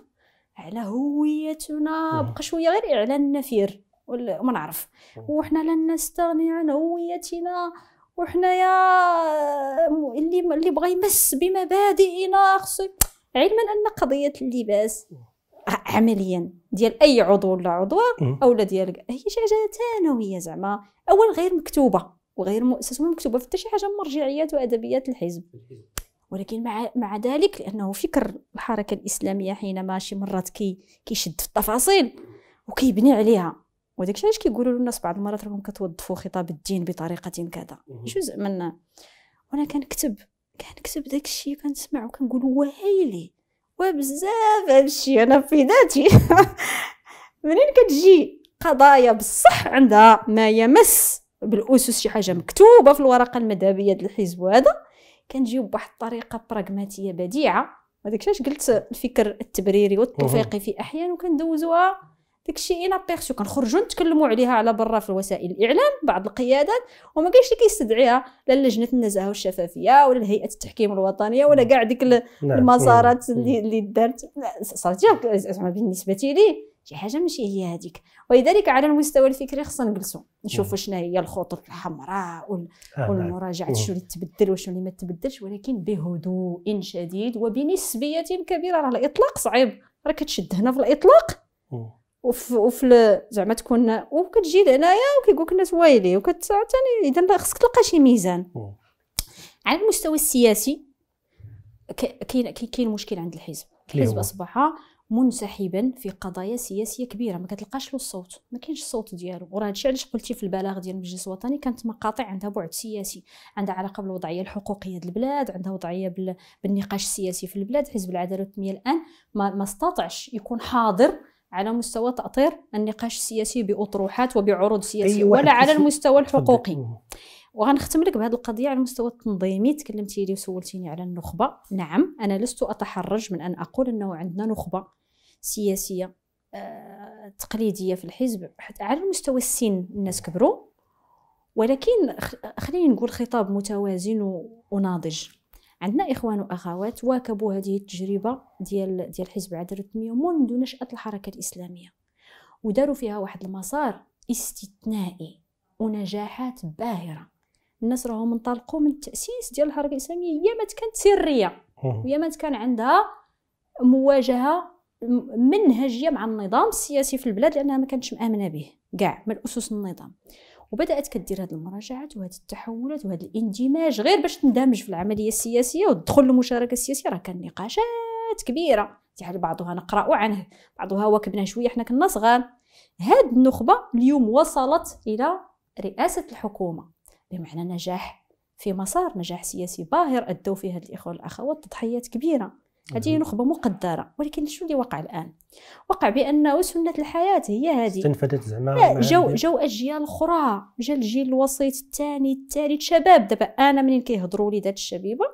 على هويتنا بقى شويه غير اعلان نفير وما نعرف وحنا لن نستغني عن هويتنا وحنايا اللي اللي بغى يمس بمبادئنا خصو علما ان قضيه اللباس عمليا ديال اي عضو ولا عضو او لا ديال هي شي حاجه ثانويه زعما اول غير مكتوبه وغير مؤسسه مكتوبه حتى شي حاجه من مرجعيات وادبيات الحزب ولكن مع مع ذلك لانه فكر الحركه الاسلاميه حينما شي مرات كي كيشد في التفاصيل وكيبني عليها وداكشي علاش كيقولوا للناس بعض المرات راكم كتوظفوا خطاب الدين بطريقه كذا جزء من وانا كنكتب كنكتب داكشي كنسمع وكنقول ويلي وبزاف هادشي انا في ذاتي [LAUGHS] منين كتجي قضايا بصح عندها ما يمس بالاسس شي حاجه مكتوبه في الورقه المذهبيه ديال الحزب هذا كنجيو بواحد الطريقه براغماتيه بديعه هذاك علاش قلت الفكر التبريري والتوفيقي في احيان وكندوزوها داكشي اين ابيرسيو كنخرجوا نتكلموا عليها على برا في وسائل الاعلام بعض القيادات وما كاينش اللي كيستدعيها لا لجنه النزاهه والشفافيه ولا هيئه التحكيم الوطنيه ولا نعم. كاع ديك نعم. المسارات اللي اللي دارت صارت زعما بالنسبه لي شي حاجه ماشي هي هذيك ولذلك على المستوى الفكري خصنا نجلسوا نشوفوا نعم. شنو هي الخطوط الحمراء آه، والمراجعه شنو اللي تبدل وشنو اللي ما تبدلش ولكن بهدوء شديد وبنسبيه كبيره راه الاطلاق صعيب راه كتشد هنا في الاطلاق وفي وف زعما تكون وكتجي لهنايا وكيقول لك الناس وايلي وكتعطيني اذا خصك تلقى شي ميزان على المستوى السياسي كاين كاين مشكل عند الحزب الحزب اصبح منسحبا في قضايا سياسيه كبيره ما كتلقاش له الصوت ما كاينش الصوت ديالو وراه هادشي علاش قلتي في البلاغ ديال المجلس الوطني كانت مقاطع عندها بعد سياسي عندها علاقه بالوضعيه الحقوقيه ديال البلاد عندها وضعيه بالنقاش السياسي في البلاد حزب العداله والتنميه الان ما, ما استطاعش يكون حاضر على مستوى تأطير النقاش السياسي بأطروحات وبعروض سياسية أيوة ولا على المستوى الحقوقي وغنختم لك بهذه القضيه على المستوى التنظيمي تكلمتي لي وسولتيني على النخبه نعم انا لست اتحرج من ان اقول انه عندنا نخبه سياسيه آه، تقليديه في الحزب على المستوى السن الناس كبروا ولكن خليني نقول خطاب متوازن وناضج عندنا اخوان واخوات واكبوا هذه التجربه ديال ديال حزب العداله والتنميه منذ نشاه الحركه الاسلاميه وداروا فيها واحد المسار استثنائي ونجاحات باهره الناس راهم انطلقوا من التاسيس ديال الحركه الاسلاميه يا مات كانت سريه ويا مات كان عندها مواجهه منهجيه مع النظام السياسي في البلاد لانها ما كانتش مامنه به كاع من اسس النظام وبدات كدير هذه المراجعات وهذه التحولات وهذا الاندماج غير باش تندمج في العمليه السياسيه وتدخل للمشاركه السياسيه راه كان نقاشات كبيره يعني بعضها نقراو عنه بعضها واكبناه شويه حنا كنا صغار هاد النخبه اليوم وصلت الى رئاسه الحكومه بمعنى نجاح في مسار نجاح سياسي باهر أدوا فيه هاد الإخوة والأخوات تضحيات كبيرة هذه نخبه مقدره ولكن شنو اللي وقع الان وقع بانه سنه الحياه هي هذه استنفدت زعما جو جو اجيال اخرى جا الجيل الوسيط الثاني الثالث شباب دابا انا منين كيهضروا لي ذات الشبيبه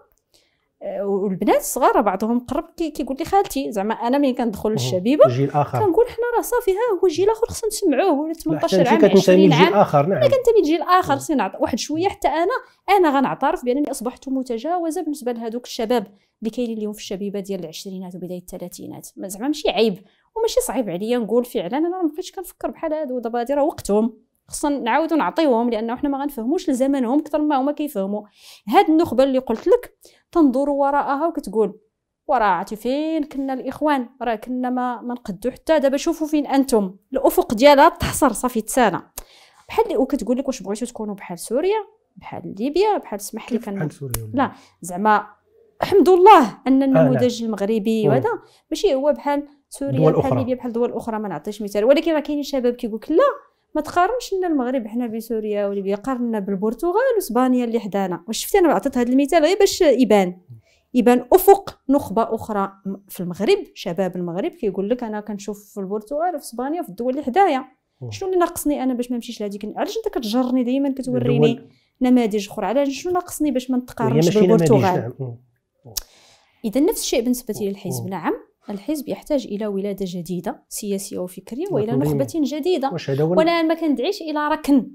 والبنات الصغار بعضهم قرب كيقول لي خالتي زعما انا ملي كندخل للشبيبه جيل اخر كنقول حنا راه صافي ها هو جيل اخر خصنا نسمعوه ولا 18 عام 20 عام جيل اخر نعم انا كنتمي لجيل اخر خصني نعطي واحد شويه حتى انا انا غنعترف بانني اصبحت متجاوزه بالنسبه لهذوك الشباب اللي كاينين اليوم في الشبيبه ديال العشرينات وبدايه الثلاثينات زعما ماشي عيب وماشي صعيب عليا نقول فعلا انا ما بقيتش كنفكر بحال هادو دابا هادي راه وقتهم خصنا نعاودو نعطيوهم لانه حنا ما غنفهموش لزمانهم اكثر ما هما كيفهموا هاد النخبه اللي قلت لك تنظر وراءها وكتقول وراه عرفتي فين كنا الاخوان راه كنا ما ما نقدو حتى دابا شوفوا فين انتم الافق ديالها تحصر صافي تسانا بحال وكتقول لك واش بغيتو تكونوا بحال سوريا بحال ليبيا بحال سمح لي كان لا زعما الحمد لله ان آه، النموذج آه المغربي وهذا ماشي هو بحال سوريا بحال ليبيا بحال دول اخرى ما نعطيش مثال ولكن راه كاينين شباب كيقول لك لا ما تقارنش لنا المغرب حنا بسوريا وليبيا قارنا بالبرتغال واسبانيا اللي حدانا واش شفتي انا عطيت هذا المثال غير باش يبان يبان افق نخبه اخرى في المغرب شباب المغرب كيقول لك انا كنشوف في البرتغال وفي اسبانيا وفي الدول اللي حدايا شنو اللي ناقصني انا باش ما نمشيش لهذيك علاش انت كتجرني دائما كتوريني نماذج اخرى علاش شنو ناقصني باش ما نتقارنش بالبرتغال نعم. اذا نفس الشيء بالنسبه للحزب نعم الحزب يحتاج الى ولاده جديده سياسيه وفكريه والى نخبه جديده وانا ما كندعيش الى ركن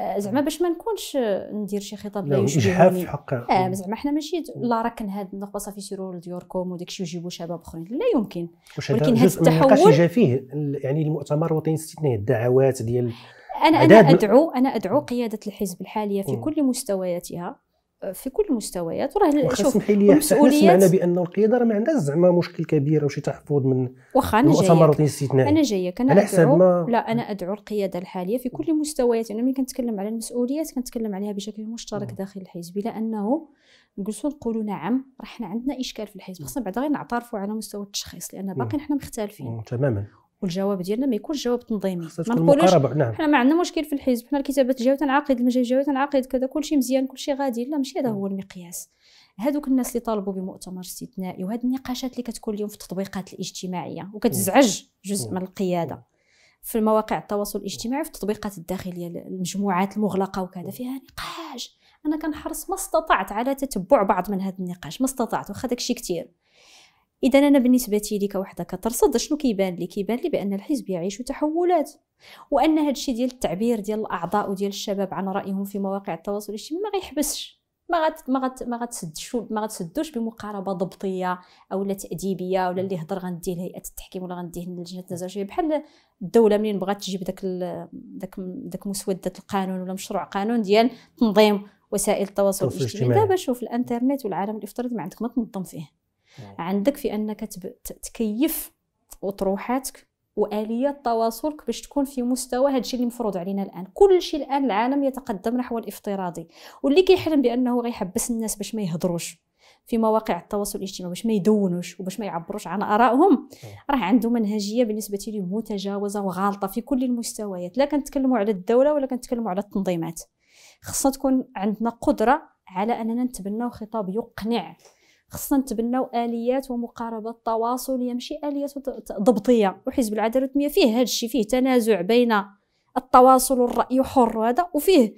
آه، زعما باش ما نكونش آه، ندير شي خطاب لا يشبهني حق اه زعما حنا ماشي لا ركن هاد النخبه صافي سيروا لديوركم وداك الشيء وجيبوا شباب اخرين لا يمكن ولكن هذا التحول جا فيه يعني المؤتمر الوطني الاستثنائي الدعوات ديال انا انا ادعو انا ادعو قياده الحزب الحاليه في كل مستوياتها في كل المستويات وراه شوف اسمحي لي المسؤوليات سمعنا بان القياده راه ما عندهاش زعما مشكل كبير او شي تحفظ من واخا انا جايك الاستثنائي انا جايك انا ادعو ما... لا انا ادعو القياده الحاليه في كل المستويات انا ملي كنتكلم على المسؤوليات كنتكلم عليها بشكل مشترك نعم. داخل الحزب الى انه نجلسوا نقولوا نعم راه حنا عندنا اشكال في الحزب خصنا بعدا غير نعترفوا على مستوى التشخيص لان باقي نعم. حنا مختلفين تماما والجواب ديالنا ما يكونش جواب تنظيمي ما نقولوش نعم. حنا ما عندنا مشكل في الحزب حنا الكتابات الجاويه تنعقد المجال الجاوي تنعقد كذا كلشي مزيان كلشي غادي لا ماشي هذا نعم. هو المقياس هذوك الناس اللي طالبوا بمؤتمر استثنائي وهاد النقاشات اللي كتكون اليوم في التطبيقات الاجتماعيه وكتزعج جزء نعم. من القياده نعم. في المواقع التواصل الاجتماعي في التطبيقات الداخليه المجموعات المغلقه وكذا فيها نقاش انا كنحرص ما استطعت على تتبع بعض من هذا النقاش ما استطعت واخا داكشي كثير اذا انا بالنسبه لي كوحده كترصد شنو كيبان لي كيبان لي بان الحزب يعيش تحولات وان هذا الشيء ديال التعبير ديال الاعضاء وديال الشباب عن رايهم في مواقع التواصل الاجتماعي ما غيحبسش ما غت ما غت ما غتسدش ما غتسدوش بمقاربه ضبطيه او لا تاديبيه ولا اللي هضر غنديه لهيئه التحكيم ولا غنديه للجنه التنازعيه بحال الدوله منين بغات تجيب داك داك داك مسوده القانون ولا مشروع قانون ديال تنظيم وسائل التواصل الاجتماعي دابا شوف الانترنت والعالم الافتراضي ما عندك ما تنظم فيه عندك في انك تكيف اطروحاتك واليات تواصلك باش تكون في مستوى هذا الشيء اللي مفروض علينا الان كل شيء الان العالم يتقدم نحو الافتراضي واللي كيحلم بانه غيحبس الناس باش ما يهضروش في مواقع التواصل الاجتماعي باش ما يدونوش وباش ما يعبروش عن ارائهم راه عنده منهجيه بالنسبه لي متجاوزه وغالطه في كل المستويات لا كنتكلموا على الدوله ولا كنتكلموا على التنظيمات خصنا تكون عندنا قدره على اننا نتبناو خطاب يقنع خصنا نتبناو اليات ومقاربه تواصل هي ماشي اليات ضبطيه وحزب العداله والتنميه فيه هذا الشيء فيه تنازع بين التواصل والراي حر هذا وفيه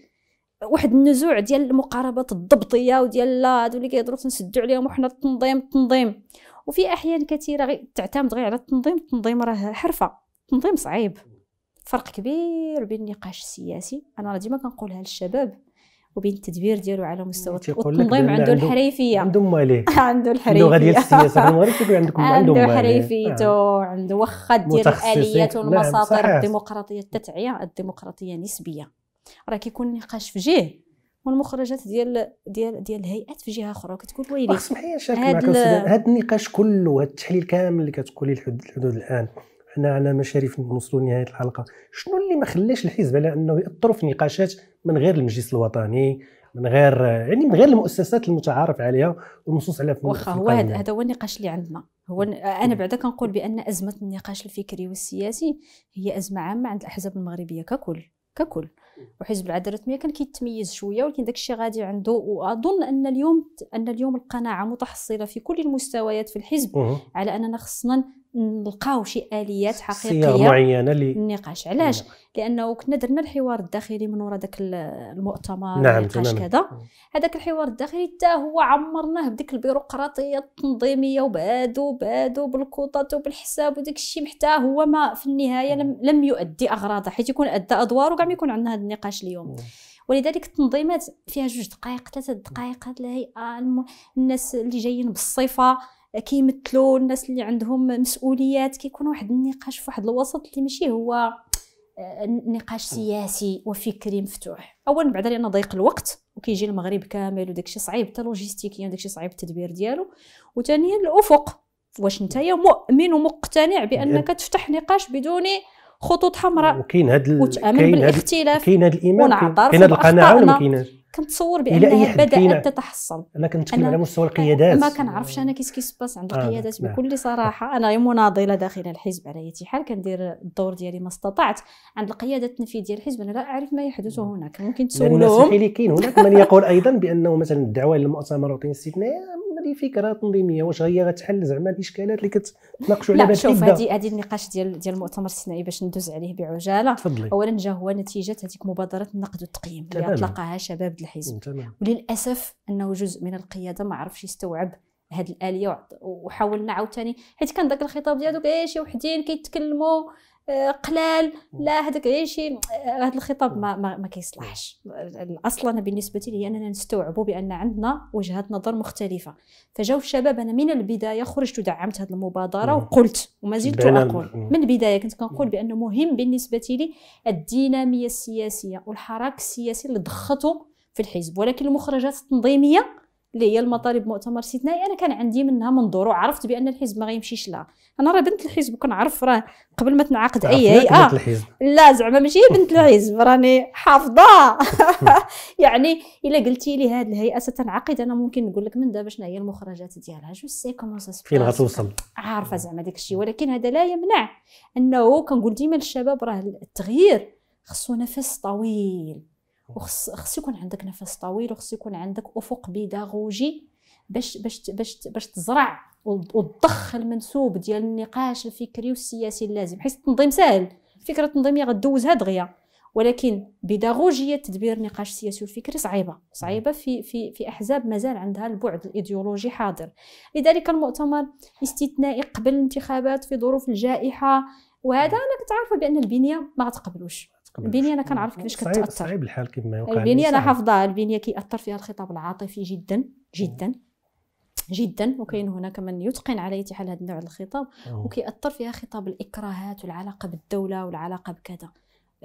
واحد النزوع ديال المقاربات الضبطيه وديال لا هادو اللي كيهضروا تنسدوا عليهم وحنا التنظيم التنظيم وفي احيان كثيره غي تعتمد غير على التنظيم التنظيم راه حرفه التنظيم صعيب فرق كبير بين النقاش السياسي انا ديما كنقولها للشباب وبين التدبير ديالو على مستوى التنظيم عنده الحريفيه عنده ماليه [LAUGHS] عنده الحريفيه اللغه ديال السياسه في المغرب تيقول عندكم عندهم عنده حريفيته آه. عنده واخا ديال الاليات والمساطر الديمقراطيه التتعيه الديمقراطيه نسبيه راه كيكون النقاش في جهه والمخرجات ديال ديال ديال الهيئات في جهه اخرى كتقول ويلي خصني نشارك معك هذا النقاش كله هذا التحليل كامل اللي كتقولي الحدود الان حنا على مشارف نوصلوا لنهايه الحلقه شنو اللي ما خلاش الحزب على انه ياثر في نقاشات من غير المجلس الوطني من غير يعني من غير المؤسسات المتعارف عليها والنصوص عليها في واخا هو هذا هو النقاش اللي عندنا هو انا بعدا كنقول بان ازمه النقاش الفكري والسياسي هي ازمه عامه عند الاحزاب المغربيه ككل ككل وحزب العداله الوطنيه كان كيتميز شويه ولكن داك الشيء غادي عنده واظن ان اليوم ان اليوم القناعه متحصله في كل المستويات في الحزب على اننا خصنا نلقاو شي اليات حقيقيه معينه للنقاش علاش لانه كنا درنا الحوار الداخلي من وراء ذاك المؤتمر نعم نقاش كذا هذاك الحوار الداخلي حتى هو عمرناه بديك البيروقراطيه التنظيميه وبادو بادو بالكوطات وبالحساب وداك الشيء حتى هو ما في النهايه لم, نعم. لم يؤدي اغراضه حيت يكون ادى ادواره كاع ما يكون عندنا هذا النقاش اليوم مم. نعم. ولذلك التنظيمات فيها جوج دقائق ثلاثه دقائق هاد الهيئه الناس اللي جايين بالصفه كيمثلوا الناس اللي عندهم مسؤوليات كيكون واحد النقاش في واحد الوسط اللي ماشي هو آه، نقاش سياسي وفكري مفتوح اولا بعدا لان ضيق الوقت وكيجي المغرب كامل وداكشي صعيب حتى لوجيستيكيا داكشي صعيب التدبير ديالو وثانيا الافق واش نتايا مؤمن ومقتنع بانك يعني تفتح نقاش بدون خطوط حمراء وكاين هذا ال... وتامن بالاختلاف كاين هذا الايمان كاين هذا القناعه ولا ما كايناش كنتصور بانها بدات تتحصل انا كنتكلم على مستوى القيادات ما كنعرفش انا كيس باس عند آه، القيادات آه. بكل صراحه انا مناضله داخل الحزب على اي حال كندير الدور ديالي ما استطعت عند القيادات التنفيذيه ديال الحزب انا لا اعرف ما يحدث هناك ممكن تسولهم اللي كاين هناك من يقول ايضا بانه مثلا الدعوه للمؤتمر الوطني الاستثنائي هذه فكره تنظيميه واش هي غتحل زعما الاشكالات اللي كتناقشوا على لا شوف هذه هذه النقاش ديال ديال المؤتمر الصناعي باش ندوز عليه بعجاله تفضلي اولا جا هو نتيجه هذيك مبادره النقد والتقييم اللي اطلقها شباب الحزب تمام. وللاسف انه جزء من القياده ما عرفش يستوعب هذه الاليه وحاولنا عاوتاني حيت كان ذاك الخطاب ديالو كاين ايه شي وحدين كيتكلموا قلال لا هذاك غير شي هذا الخطاب ما ما, ما كيصلحش الاصل انا بالنسبه لي اننا نستوعبوا بان عندنا وجهات نظر مختلفه فجاو الشباب انا من البدايه خرجت ودعمت هذه المبادره وقلت وما زلت اقول من البدايه كنت كنقول بانه مهم بالنسبه لي الديناميه السياسيه والحراك السياسي اللي ضخته في الحزب ولكن المخرجات التنظيميه اللي هي المطالب مؤتمر سيدنائي انا كان عندي منها منظور وعرفت بان الحزب ما غيمشيش لها انا راه بنت الحزب كنعرف راه قبل ما تنعقد اي هيئه آه. لا زعما ماشي بنت [LAUGHS] الحزب راني حافظه [LAUGHS] يعني الا قلتي لي هذه الهيئه ستنعقد انا ممكن نقول لك من دابا شنو هي المخرجات ديالها جو سي كومون فين غتوصل عارفه زعما داك الشيء ولكن هذا لا يمنع انه كنقول ديما للشباب راه التغيير خصو نفس طويل وخص خص يكون عندك نفس طويل وخص يكون عندك افق بيداغوجي باش باش باش باش تزرع وتضخ المنسوب ديال النقاش الفكري والسياسي اللازم حيت التنظيم سهل الفكره التنظيميه غدوزها دغيا ولكن بيداغوجيه تدبير النقاش السياسي والفكري صعيبه صعيبه في في في احزاب مازال عندها البعد الايديولوجي حاضر لذلك المؤتمر استثنائي قبل الانتخابات في ظروف الجائحه وهذا انا كنت عارفه بان البنيه ما غتقبلوش البنيه انا كنعرف كيفاش كتاثر صعيب, صعيب الحال كما يوقع البنيه انا حافظه البنيه كياثر فيها الخطاب العاطفي جدا جدا جدا وكاين هناك من يتقن على حال هذا النوع الخطاب وكيأثر فيها خطاب الاكراهات والعلاقه بالدوله والعلاقه بكذا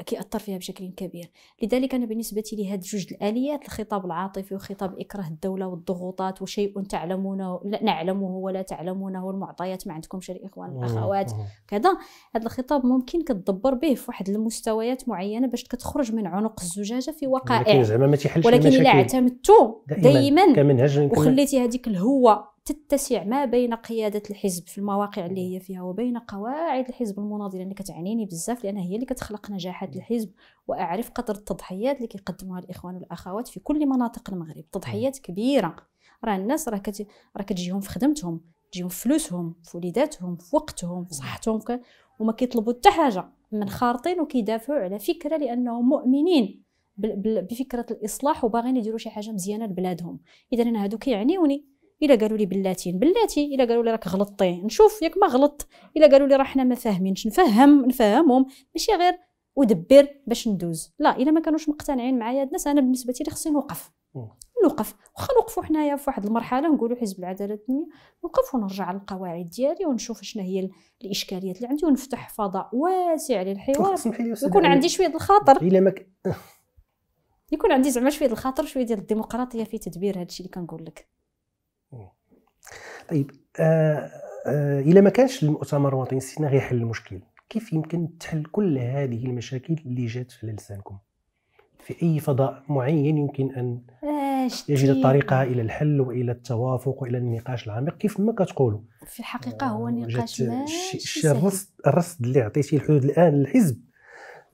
كيأثر فيها بشكل كبير لذلك أنا بالنسبة لي هاد جوج الآليات الخطاب العاطفي وخطاب إكراه الدولة والضغوطات وشيء تعلمونه لا نعلمه ولا تعلمونه والمعطيات ما عندكمش الإخوان والأخوات كذا هاد الخطاب ممكن كتدبر به في واحد المستويات معينة باش كتخرج من عنق الزجاجة في وقائع ولكن زعما ما تيحلش ولكن إلا اعتمدتو دائما, دائماً, دائماً وخليتي هذيك الهوة تتسع ما بين قياده الحزب في المواقع اللي هي فيها وبين قواعد الحزب المناضل اللي يعني كتعنيني بزاف لان هي اللي كتخلق نجاحات الحزب واعرف قدر التضحيات اللي كيقدموها الاخوان والاخوات في كل مناطق المغرب تضحيات كبيره راه الناس راه كت... را كتجيهم في خدمتهم تجيهم في فلوسهم في وليداتهم في وقتهم في صحتهم ك... وما كيطلبوا حتى حاجه من خارطين وكيدافعوا على فكره لانهم مؤمنين بفكره الاصلاح وباغيين يديروا شي حاجه مزيانه لبلادهم اذا انا هادو كيعنيوني الا قالوا لي بلاتي بلاتي الا قالوا لي راك غلطتي نشوف ياك ما غلطت الا قالوا لي راه حنا ما فاهمينش نفهم نفهمهم ماشي غير ودبر باش ندوز لا الا ما كانوش مقتنعين معايا هاد الناس انا بالنسبه لي خصني نوقف نوقف واخا نوقفوا حنايا في واحد المرحله نقولوا حزب العداله الدنيا نوقف ونرجع للقواعد ديالي ونشوف شنو هي الاشكاليات اللي عندي ونفتح فضاء واسع للحوار يكون عندي شويه الخاطر الا ما يكون عندي زعما شويه الخاطر شويه ديال الديمقراطيه في تدبير هذا الشيء اللي كنقول لك طيب آه آه الى ما كانش المؤتمر الوطني الاستثنائي غيحل المشكل كيف يمكن تحل كل هذه المشاكل اللي جات في لسانكم في اي فضاء معين يمكن ان يجد الطريقه الى الحل والى التوافق والى النقاش العميق كيف ما كتقولوا في الحقيقه هو نقاش ماشي الرصد الرصد اللي عطيتيه الحدود الان للحزب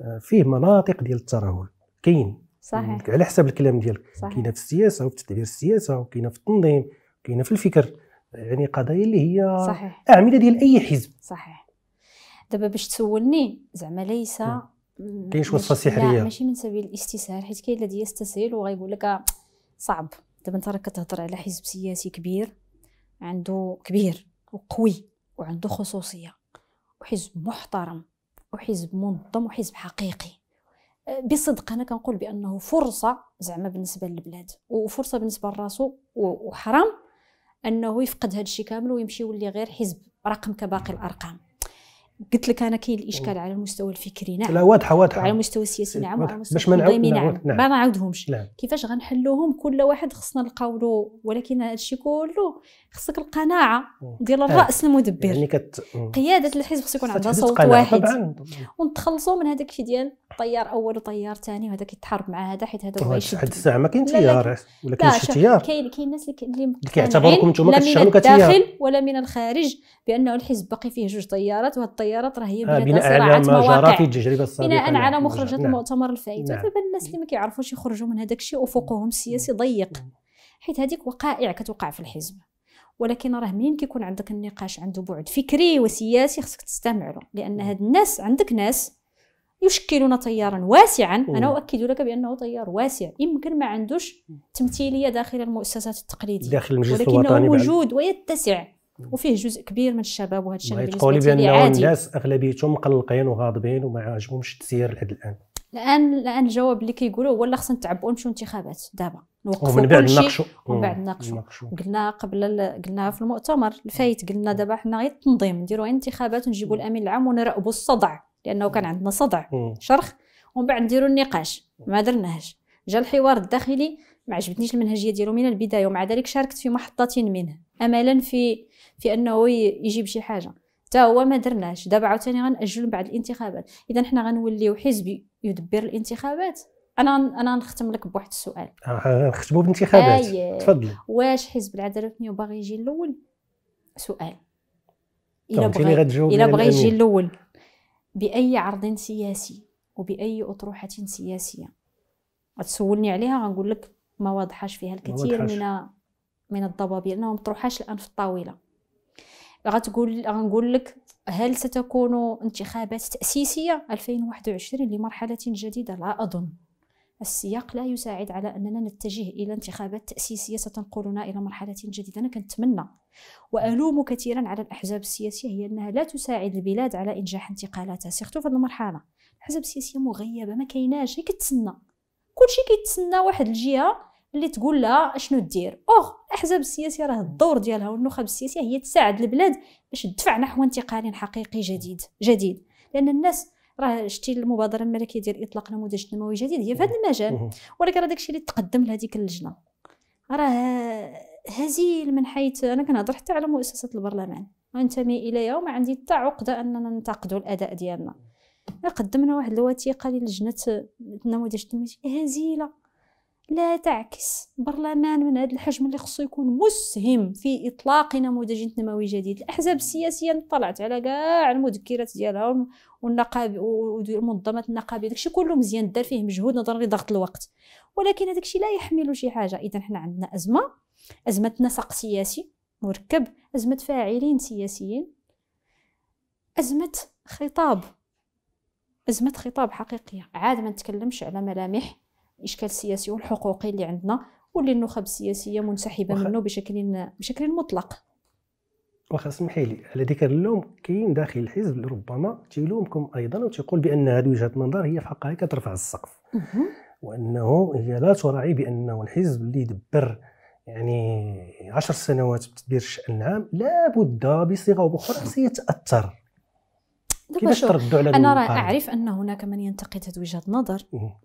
آه، فيه مناطق ديال الترهل كاين صحيح على حسب الكلام ديالك كاينه في السياسه وفي تدبير السياسه وكاينه في التنظيم كاينه في الفكر يعني قضايا اللي هي صحيح. اعمده ديال اي حزب صحيح دابا باش تسولني زعما ليس شي وصفه سحريه لا ماشي من سبيل الاستسهال حيت كاين الذي يستسهل وغيقول لك آه، صعب دابا انت راك كتهضر على حزب سياسي كبير عنده كبير وقوي وعنده خصوصيه وحزب محترم وحزب منظم وحزب حقيقي آه، بصدق انا كنقول بانه فرصه زعما بالنسبه للبلاد وفرصه بالنسبه لراسو وحرام انه يفقد هذا الشيء كامل ويمشي يولي غير حزب رقم كباقي الارقام قلت لك انا كاين الاشكال على المستوى الفكري نعم لا واضحه واضحه وعلى المستوى السياسي نعم وعلى المستوى باش ما نعاود نعم. نعم. ما نعاودهمش نعم. كيفاش غنحلوهم كل واحد خصنا نلقاو له ولكن هذا الشيء كله خصك القناعه ديال الراس آه. المدبر يعني كت... قياده الحزب خص يكون عندها صوت واحد ونتخلصوا من هذاك الشيء ديال طيار اول وطيار ثاني وهذا كيتحارب مع هذا حيت هذا هو يشد حد الساعه ما كاين تيار ولا كاين شي تيار كاين كاين الناس اللي كيعتبروكم انتم كتشتغلوا كتيار لا من الداخل ولا من الخارج بانه الحزب باقي فيه جوج طيارات وهاد التيارات راهي آه، بناء, بناء نعم، على مجارات التجربه السابقه بناء على مخرجات نعم. المؤتمر الفائت نعم. الناس اللي ما كيعرفوش يخرجوا من هذاك الشيء افقهم السياسي نعم. ضيق نعم. حيت هذيك وقائع كتوقع في الحزب ولكن راه منين كيكون عندك النقاش عنده بعد فكري وسياسي خصك تستمع له لان هاد الناس عندك ناس يشكلون تيارا واسعا انا اؤكد لك بانه تيار واسع يمكن ما عندوش تمثيليه داخل المؤسسات التقليديه داخل المجلس ولكنه موجود ويتسع وفيه جزء كبير من الشباب وهذا الشيء تقولي بان الناس اغلبيتهم مقلقين وغاضبين وما عاجبهمش التسيير لحد الان الان الان الجواب اللي كيقولوا هو لا خصنا نتعبوا نمشيو انتخابات دابا نوقفوا ومن بعد نناقشوا ومن بعد نناقشوا قلنا قبل قلنا في المؤتمر الفايت قلنا دابا حنا غير التنظيم نديروا انتخابات ونجيبوا الامين العام ونراقبوا الصدع لانه كان عندنا صدع شرخ ومن بعد نديروا النقاش ما درناهش جا الحوار الداخلي ما عجبتنيش المنهجيه ديالو من البدايه ومع ذلك شاركت في محطه منه املا في في انه يجيب شي حاجه حتى هو ما درناش دابا عاوتاني غنأجلوا بعد الانتخابات اذا حنا غنوليو حزب يدبر الانتخابات انا انا نختم لك بواحد السؤال نختموا بالانتخابات آيه. تفضل واش حزب العداله والتنميه باغي يجي الاول سؤال الى بغى الى بغى يجي الاول باي عرض سياسي وباي اطروحه سياسيه غتسولني عليها غنقول لك ما واضحاش فيها الكثير من من الضبابيه انهم مطروحاش الان في الطاوله غتقول غنقول لك هل ستكون انتخابات تأسيسية 2021 لمرحلة جديدة لا أظن السياق لا يساعد على أننا نتجه إلى انتخابات تأسيسية ستنقلنا إلى مرحلة جديدة أنا كنتمنى وألوم كثيرا على الأحزاب السياسية هي أنها لا تساعد البلاد على إنجاح انتقالاتها سيختو في المرحلة الأحزاب السياسية مغيبة ما كيناش هي كتسنى كلشي كيتسنى واحد الجهة اللي تقول لها شنو دير اوغ الاحزاب السياسيه راه الدور ديالها والنخب السياسيه هي تساعد البلاد باش تدفع نحو انتقال حقيقي جديد جديد لان الناس راه شتي المبادره الملكيه ديال اطلاق نموذج تنموي جديد هي في هذا المجال ولكن راه داكشي اللي تقدم لهذيك اللجنه راه هزيل من حيث انا كنهضر حتى على مؤسسه البرلمان وانتمي اليها وما عندي حتى عقده اننا ننتقدوا الاداء ديالنا قدمنا واحد الوثيقه للجنه النموذج التنموي هزيله لا تعكس برلمان من هذا الحجم اللي خصو يكون مسهم في اطلاق نموذج تنموي جديد الاحزاب السياسيه طلعت على كاع المذكرات ديالها والنقاب ومنظمات النقابه داكشي كله مزيان دار فيه مجهود نظرا لضغط الوقت ولكن هذاك الشيء لا يحمل شي حاجه اذا حنا عندنا ازمه ازمه نسق سياسي مركب ازمه فاعلين سياسيين ازمه خطاب ازمه خطاب حقيقيه عاد ما نتكلمش على ملامح الاشكال السياسي والحقوقي اللي عندنا واللي النخب السياسيه منسحبه وخ... منه بشكل بشكل مطلق واخا سمحي لي على ذكر اللوم كاين داخل الحزب اللي ربما تيلومكم ايضا وتيقول بان هذه وجهه نظر هي في حقها كترفع السقف وانه هي لا تراعي بانه الحزب اللي دبر يعني عشر سنوات بتدبير الشان العام لابد بصيغه او باخرى [LAUGHS] سيتاثر دابا شوف تردوا على انا راه اعرف ان هناك من ينتقد هذه وجهه النظر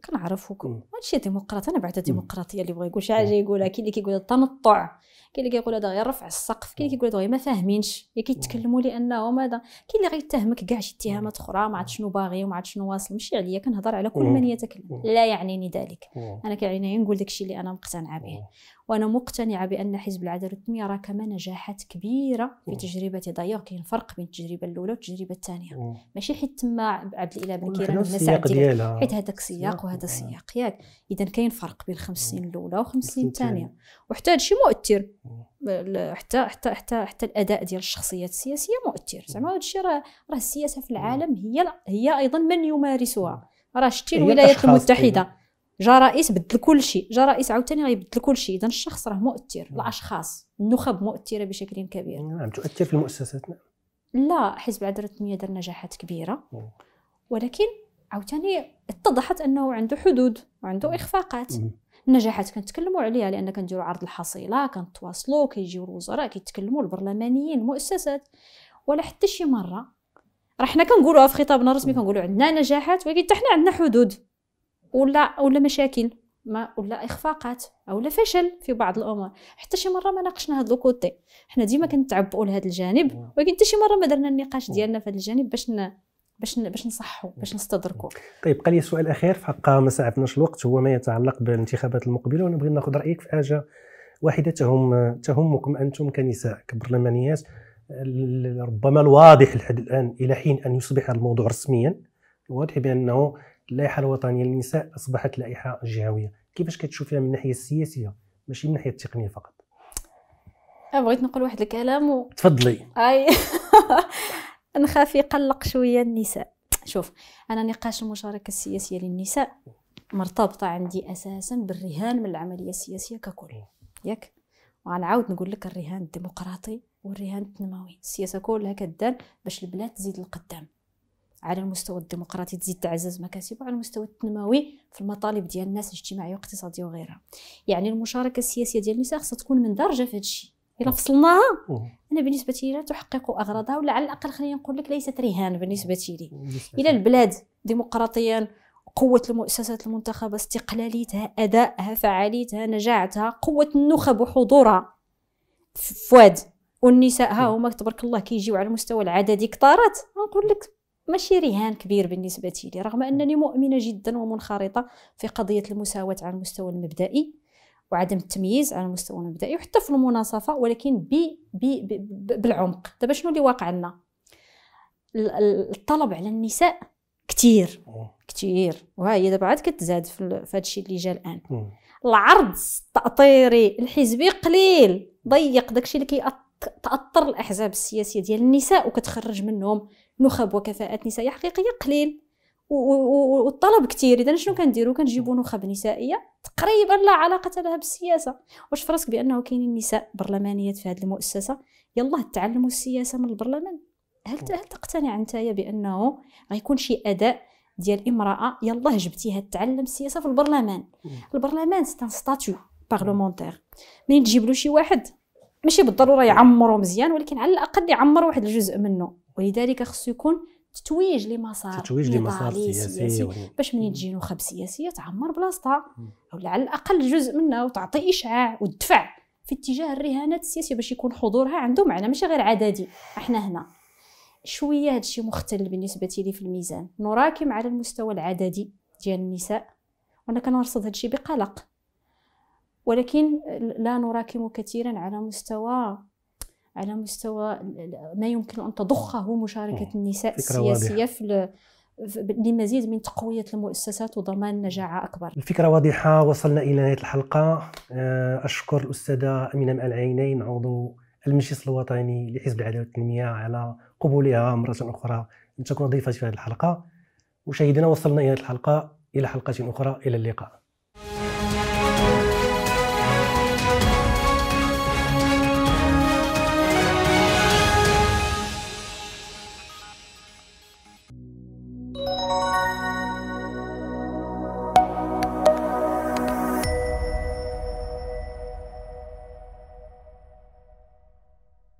كنعرفكم هادشي ديمقراطي انا بعد الديمقراطيه اللي بغى يقول شي حاجه يقولها كاين اللي كيقول التنطع كاين اللي كيقول هذا غير رفع السقف كاين اللي كيقول هذا غير ما فاهمينش يا كيتكلموا لانه ماذا كاين اللي غيتهمك كاع شي اتهامات اخرى ما عرفت شنو باغي وما عرفت شنو واصل ماشي عليا كنهضر على كل من يتكلم لا يعنيني ذلك انا كيعنيني نقول داكشي اللي انا مقتنعه به وانا مقتنعه بان حزب العداله والتنميه كما نجاحات كبيره في تجربتي دايوغ كاين فرق بين التجربه الاولى والتجربه الثانيه ماشي حيت تما عبد الاله بن كيران الناس حيت هذاك سياق وهذا سياق ياك اذا كاين فرق بين خمس سنين الاولى وخمس سنين الثانيه وحتى هادشي مؤثر حتى حتى حتى حتى الاداء ديال الشخصيات السياسيه مؤثر زعما هادشي راه راه السياسه في العالم هي هي ايضا من يمارسها راه شتي الولايات المتحده جا رئيس بدل كل شيء رئيس عاوتاني غيبدل كل شيء اذا الشخص راه مؤثر الاشخاص النخب مؤثره بشكل كبير نعم تؤثر في المؤسسات نعم. لا حزب العداله التنميه دار نجاحات كبيره ولكن عاوتاني اتضحت انه عنده حدود وعنده اخفاقات النجاحات كنتكلموا عليها لان كنديروا عرض الحصيله كنتواصلوا كيجيو الوزراء كيتكلموا البرلمانيين المؤسسات ولا حتى شي مره راه حنا كنقولوها في خطابنا الرسمي كنقولوا عندنا نجاحات ولكن حتى حنا عندنا حدود ولا ولا مشاكل ما ولا اخفاقات او فشل في بعض الامور حتى شي مره ما ناقشنا هذا الكوتي حنا ديما كنتعبؤوا لهذا الجانب ولكن حتى شي مره ما درنا النقاش ديالنا في هذا الجانب باش ن... باش ن... باش نصحوا باش نستدركوا طيب قال لي سؤال اخير في حق ما ساعدناش الوقت هو ما يتعلق بالانتخابات المقبله وانا بغيت ناخذ رايك في حاجه واحده تهم تهمكم انتم كنساء كبرلمانيات ربما الواضح لحد الان الى حين ان يصبح الموضوع رسميا واضح بانه اللائحه الوطنيه للنساء اصبحت لائحه جهويه كيفاش كتشوفيها من الناحيه السياسيه ماشي من الناحيه التقنيه فقط أه، بغيت نقول واحد الكلام و... تفضلي اي [LAUGHS] نخاف يقلق شويه النساء شوف انا نقاش المشاركه السياسيه للنساء مرتبطه عندي اساسا بالرهان من العمليه السياسيه ككل ياك وغنعاود نقول لك الرهان الديمقراطي والرهان التنموي السياسه كلها كدار باش البلاد تزيد القدام على المستوى الديمقراطي تزيد تعزز مكاسبه وعلى المستوى التنموي في المطالب ديال الناس الاجتماعيه والاقتصاديه وغيرها يعني المشاركه السياسيه ديال النساء خصها تكون من درجه في هذا الشيء الا فصلناها انا بالنسبه لي لا تحقق اغراضها ولا على الاقل خليني نقول لك ليست رهان بالنسبه لي الى البلاد ديمقراطيا قوة المؤسسات المنتخبة استقلاليتها أدائها فعاليتها نجاعتها قوة النخب وحضورها فواد والنساء ها هما تبارك الله كيجيو على المستوى العددي كثارات نقول لك ماشي رهان كبير بالنسبة لي رغم أنني مؤمنة جدا ومنخرطة في قضية المساواة على المستوى المبدئي وعدم التمييز على المستوى المبدئي وحتى في المناصفة ولكن بي بي بي بالعمق دابا شنو اللي واقع لنا الطلب على النساء كثير كثير وهي دابا عاد كتزاد في هادشي اللي جا الان العرض التأطيري الحزبي قليل ضيق داكشي اللي كيأطر تاثر الاحزاب السياسيه ديال النساء وكتخرج منهم نخب وكفاءات نسائيه حقيقيه قليل والطلب كثير اذا شنو كنديروا كنجيبوا نخب نسائيه تقريبا لا علاقه لها بالسياسه واش فراسك بانه كاينين نساء برلمانيات في هذه المؤسسه يلاه تعلموا السياسه من البرلمان هل هل تقتنع انت بانه غيكون شي اداء ديال امراه يلاه جبتيها تعلم السياسه في البرلمان البرلمان ستان ستاتيو بارلمونتير ملي تجيب له شي واحد ماشي بالضروره يعمروا مزيان ولكن على الاقل يعمروا واحد الجزء منه ولذلك خصو يكون تتويج لمسار تتويج لمسار سياسي, باش ملي تجي نخب سياسيه تعمر بلاصتها ولا على الاقل جزء منها وتعطي اشعاع وتدفع في اتجاه الرهانات السياسيه باش يكون حضورها عنده معنى ماشي غير عددي احنا هنا شويه هادشي مختل بالنسبه لي في الميزان نراكم على المستوى العددي ديال النساء وانا كنرصد هادشي بقلق ولكن لا نراكم كثيرا على مستوى على مستوى ما يمكن ان تضخه مشاركه النساء السياسيه في لمزيد من تقوية المؤسسات وضمان نجاعة أكبر الفكرة واضحة وصلنا إلى نهاية الحلقة آه، أشكر الأستاذة أمينة مع العينين عضو المجلس الوطني لحزب العداله والتنميه على قبولها مره اخرى ان تكون ضيفه في هذه الحلقه مشاهدينا وصلنا الى الحلقه الى حلقه اخرى الى اللقاء